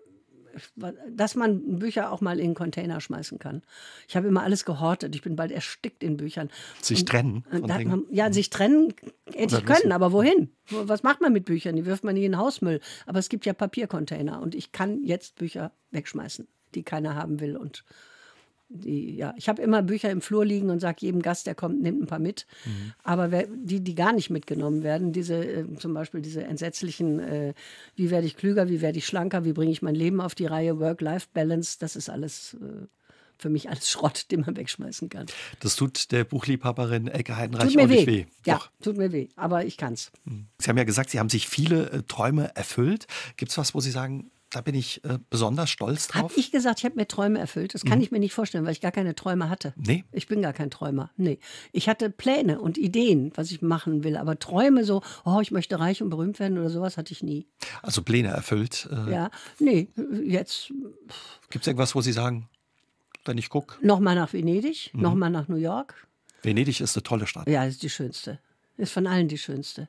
dass man Bücher auch mal in Container schmeißen kann. Ich habe immer alles gehortet. Ich bin bald erstickt in Büchern. Sich und, trennen? Und äh, man, ja, sich trennen hätte ich können, aber wohin? Was macht man mit Büchern? Die wirft man in den Hausmüll. Aber es gibt ja Papiercontainer und ich kann jetzt Bücher wegschmeißen, die keiner haben will und die, ja, ich habe immer Bücher im Flur liegen und sage jedem Gast, der kommt, nimmt ein paar mit. Mhm. Aber wer, die, die gar nicht mitgenommen werden, diese äh, zum Beispiel diese entsetzlichen, äh, wie werde ich klüger, wie werde ich schlanker, wie bringe ich mein Leben auf die Reihe, Work-Life-Balance, das ist alles. Äh, für mich alles Schrott, den man wegschmeißen kann. Das tut der Buchliebhaberin Elke Heidenreich auch nicht weh. Ja, Doch. tut mir weh, aber ich kann's. Mhm. Sie haben ja gesagt, Sie haben sich viele äh, Träume erfüllt. Gibt es was, wo Sie sagen, da bin ich äh, besonders stolz drauf. Habe ich gesagt, ich habe mir Träume erfüllt. Das kann mhm. ich mir nicht vorstellen, weil ich gar keine Träume hatte. Nee. Ich bin gar kein Träumer. Nee. Ich hatte Pläne und Ideen, was ich machen will. Aber Träume so, oh, ich möchte reich und berühmt werden oder sowas, hatte ich nie. Also Pläne erfüllt. Äh, ja, nee, jetzt. Gibt es irgendwas, wo Sie sagen, wenn ich gucke? Nochmal nach Venedig, mhm. nochmal nach New York. Venedig ist eine tolle Stadt. Ja, ist die schönste. Ist von allen die schönste.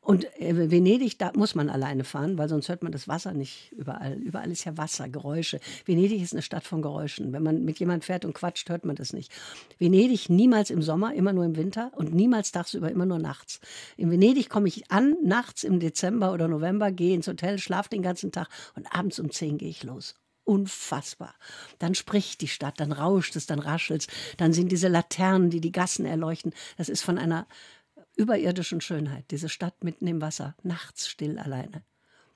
Und äh, Venedig, da muss man alleine fahren, weil sonst hört man das Wasser nicht überall. Überall ist ja Wasser, Geräusche. Venedig ist eine Stadt von Geräuschen. Wenn man mit jemandem fährt und quatscht, hört man das nicht. Venedig niemals im Sommer, immer nur im Winter und niemals tagsüber, immer nur nachts. In Venedig komme ich an, nachts im Dezember oder November, gehe ins Hotel, schlafe den ganzen Tag und abends um 10 gehe ich los unfassbar. Dann spricht die Stadt, dann rauscht es, dann raschelt es, dann sind diese Laternen, die die Gassen erleuchten. Das ist von einer überirdischen Schönheit, diese Stadt mitten im Wasser, nachts still alleine.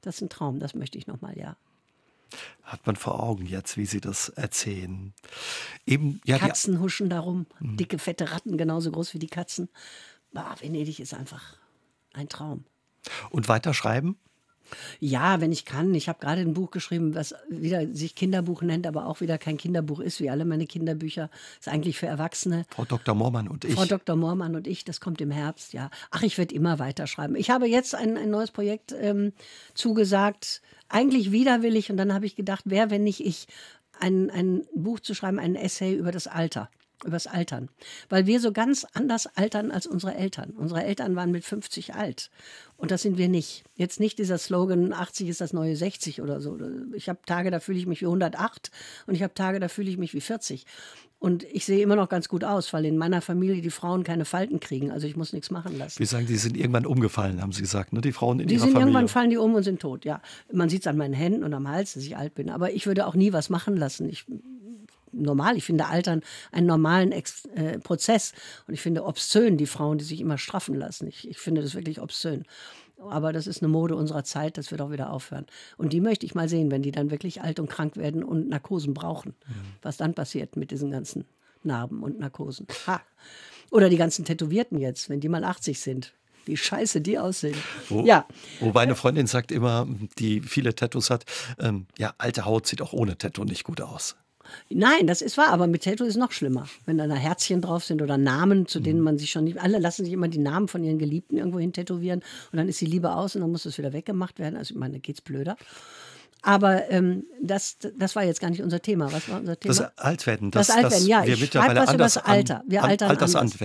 Das ist ein Traum, das möchte ich nochmal, ja. Hat man vor Augen jetzt, wie Sie das erzählen. Eben, ja, Katzen huschen darum, mhm. dicke, fette Ratten, genauso groß wie die Katzen. Bah, Venedig ist einfach ein Traum. Und weiterschreiben? Ja, wenn ich kann. Ich habe gerade ein Buch geschrieben, was wieder sich Kinderbuch nennt, aber auch wieder kein Kinderbuch ist, wie alle meine Kinderbücher. Ist eigentlich für Erwachsene. Frau Dr. Mormann und ich. Frau Dr. Mormann und ich, das kommt im Herbst, ja. Ach, ich werde immer weiterschreiben. Ich habe jetzt ein, ein neues Projekt ähm, zugesagt, eigentlich widerwillig. Und dann habe ich gedacht, wer, wenn nicht ich, ein, ein Buch zu schreiben, ein Essay über das Alter übers Altern. Weil wir so ganz anders altern als unsere Eltern. Unsere Eltern waren mit 50 alt. Und das sind wir nicht. Jetzt nicht dieser Slogan, 80 ist das neue 60 oder so. Ich habe Tage, da fühle ich mich wie 108 und ich habe Tage, da fühle ich mich wie 40. Und ich sehe immer noch ganz gut aus, weil in meiner Familie die Frauen keine Falten kriegen. Also ich muss nichts machen lassen. Wir sagen, die sind irgendwann umgefallen, haben Sie gesagt, ne? Die Frauen in die ihrer sind Familie. Irgendwann fallen die um und sind tot, ja. Man sieht es an meinen Händen und am Hals, dass ich alt bin. Aber ich würde auch nie was machen lassen. Ich normal. Ich finde Altern einen normalen Ex äh, Prozess. Und ich finde obszön die Frauen, die sich immer straffen lassen. Ich, ich finde das wirklich obszön. Aber das ist eine Mode unserer Zeit, dass wir doch wieder aufhören. Und die möchte ich mal sehen, wenn die dann wirklich alt und krank werden und Narkosen brauchen. Mhm. Was dann passiert mit diesen ganzen Narben und Narkosen. Ha. Oder die ganzen Tätowierten jetzt, wenn die mal 80 sind wie scheiße die aussehen. Wo, ja. Wobei eine Freundin sagt immer, die viele Tattoos hat, ähm, ja, alte Haut sieht auch ohne Tattoo nicht gut aus. Nein, das ist wahr, aber mit Tattoo ist noch schlimmer. Wenn da Herzchen drauf sind oder Namen, zu denen mhm. man sich schon nicht. Alle lassen sich immer die Namen von ihren Geliebten irgendwo hin tätowieren und dann ist die Liebe aus und dann muss es wieder weggemacht werden. Also ich meine, geht's blöder. Aber ähm, das, das war jetzt gar nicht unser Thema. Was war unser Thema? Das Altwerden. Das, das Altwerden, ja. Wir ich schreibe was über das Alter. Wir altern anders.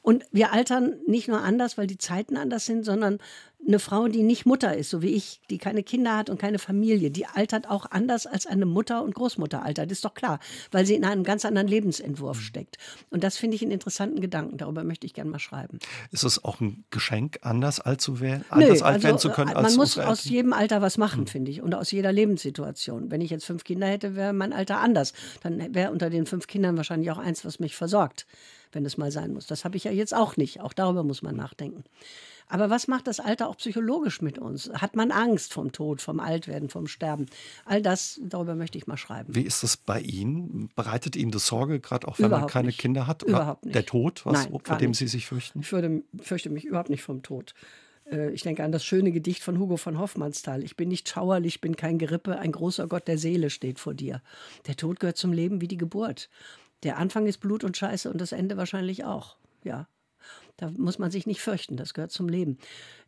Und wir altern nicht nur anders, weil die Zeiten anders sind, sondern eine Frau, die nicht Mutter ist, so wie ich, die keine Kinder hat und keine Familie, die altert auch anders als eine Mutter und Großmutter altert, ist doch klar, weil sie in einem ganz anderen Lebensentwurf mhm. steckt. Und das finde ich einen interessanten Gedanken, darüber möchte ich gerne mal schreiben. Ist es auch ein Geschenk, anders alt, zu werden, anders alt also, werden zu können? Äh, man muss aus jedem Alter was machen, hm. finde ich, und aus jeder Lebenssituation. Wenn ich jetzt fünf Kinder hätte, wäre mein Alter anders. Dann wäre unter den fünf Kindern wahrscheinlich auch eins, was mich versorgt, wenn es mal sein muss. Das habe ich ja jetzt auch nicht. Auch darüber muss man nachdenken. Aber was macht das Alter auch psychologisch mit uns? Hat man Angst vom Tod, vom Altwerden, vom Sterben? All das, darüber möchte ich mal schreiben. Wie ist das bei Ihnen? Bereitet Ihnen das Sorge, gerade auch wenn überhaupt man keine nicht. Kinder hat? Oder überhaupt nicht. Der Tod, was, Nein, vor dem nicht. Sie sich fürchten? Ich würde, fürchte mich überhaupt nicht vom Tod. Äh, ich denke an das schöne Gedicht von Hugo von Hoffmannsthal. Ich bin nicht schauerlich, bin kein Gerippe, ein großer Gott der Seele steht vor dir. Der Tod gehört zum Leben wie die Geburt. Der Anfang ist Blut und Scheiße und das Ende wahrscheinlich auch. Ja. Da muss man sich nicht fürchten, das gehört zum Leben.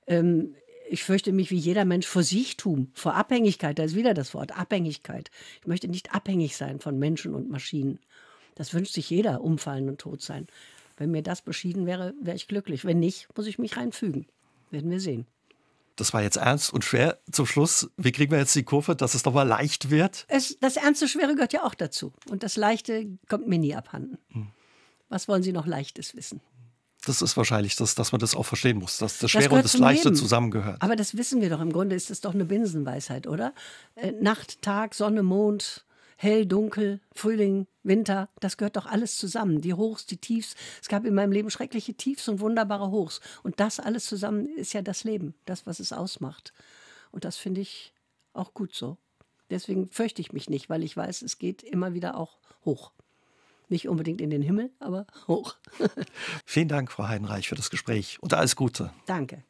Ähm, ich fürchte mich wie jeder Mensch vor Sichtum, vor Abhängigkeit. Da ist wieder das Wort Abhängigkeit. Ich möchte nicht abhängig sein von Menschen und Maschinen. Das wünscht sich jeder, umfallen und tot sein. Wenn mir das beschieden wäre, wäre ich glücklich. Wenn nicht, muss ich mich reinfügen. Werden wir sehen. Das war jetzt ernst und schwer zum Schluss. Wie kriegen wir jetzt die Kurve, dass es doch mal leicht wird? Es, das ernste Schwere gehört ja auch dazu. Und das Leichte kommt mir nie abhanden. Hm. Was wollen Sie noch Leichtes wissen? Das ist wahrscheinlich, das, dass man das auch verstehen muss, dass das Schwere das und das Leichte Leben. zusammengehört. Aber das wissen wir doch. Im Grunde ist es doch eine Binsenweisheit, oder? Äh, Nacht, Tag, Sonne, Mond, hell, dunkel, Frühling, Winter, das gehört doch alles zusammen. Die Hochs, die Tiefs. Es gab in meinem Leben schreckliche Tiefs und wunderbare Hochs. Und das alles zusammen ist ja das Leben, das, was es ausmacht. Und das finde ich auch gut so. Deswegen fürchte ich mich nicht, weil ich weiß, es geht immer wieder auch hoch. Nicht unbedingt in den Himmel, aber hoch. Vielen Dank, Frau Heidenreich, für das Gespräch und alles Gute. Danke.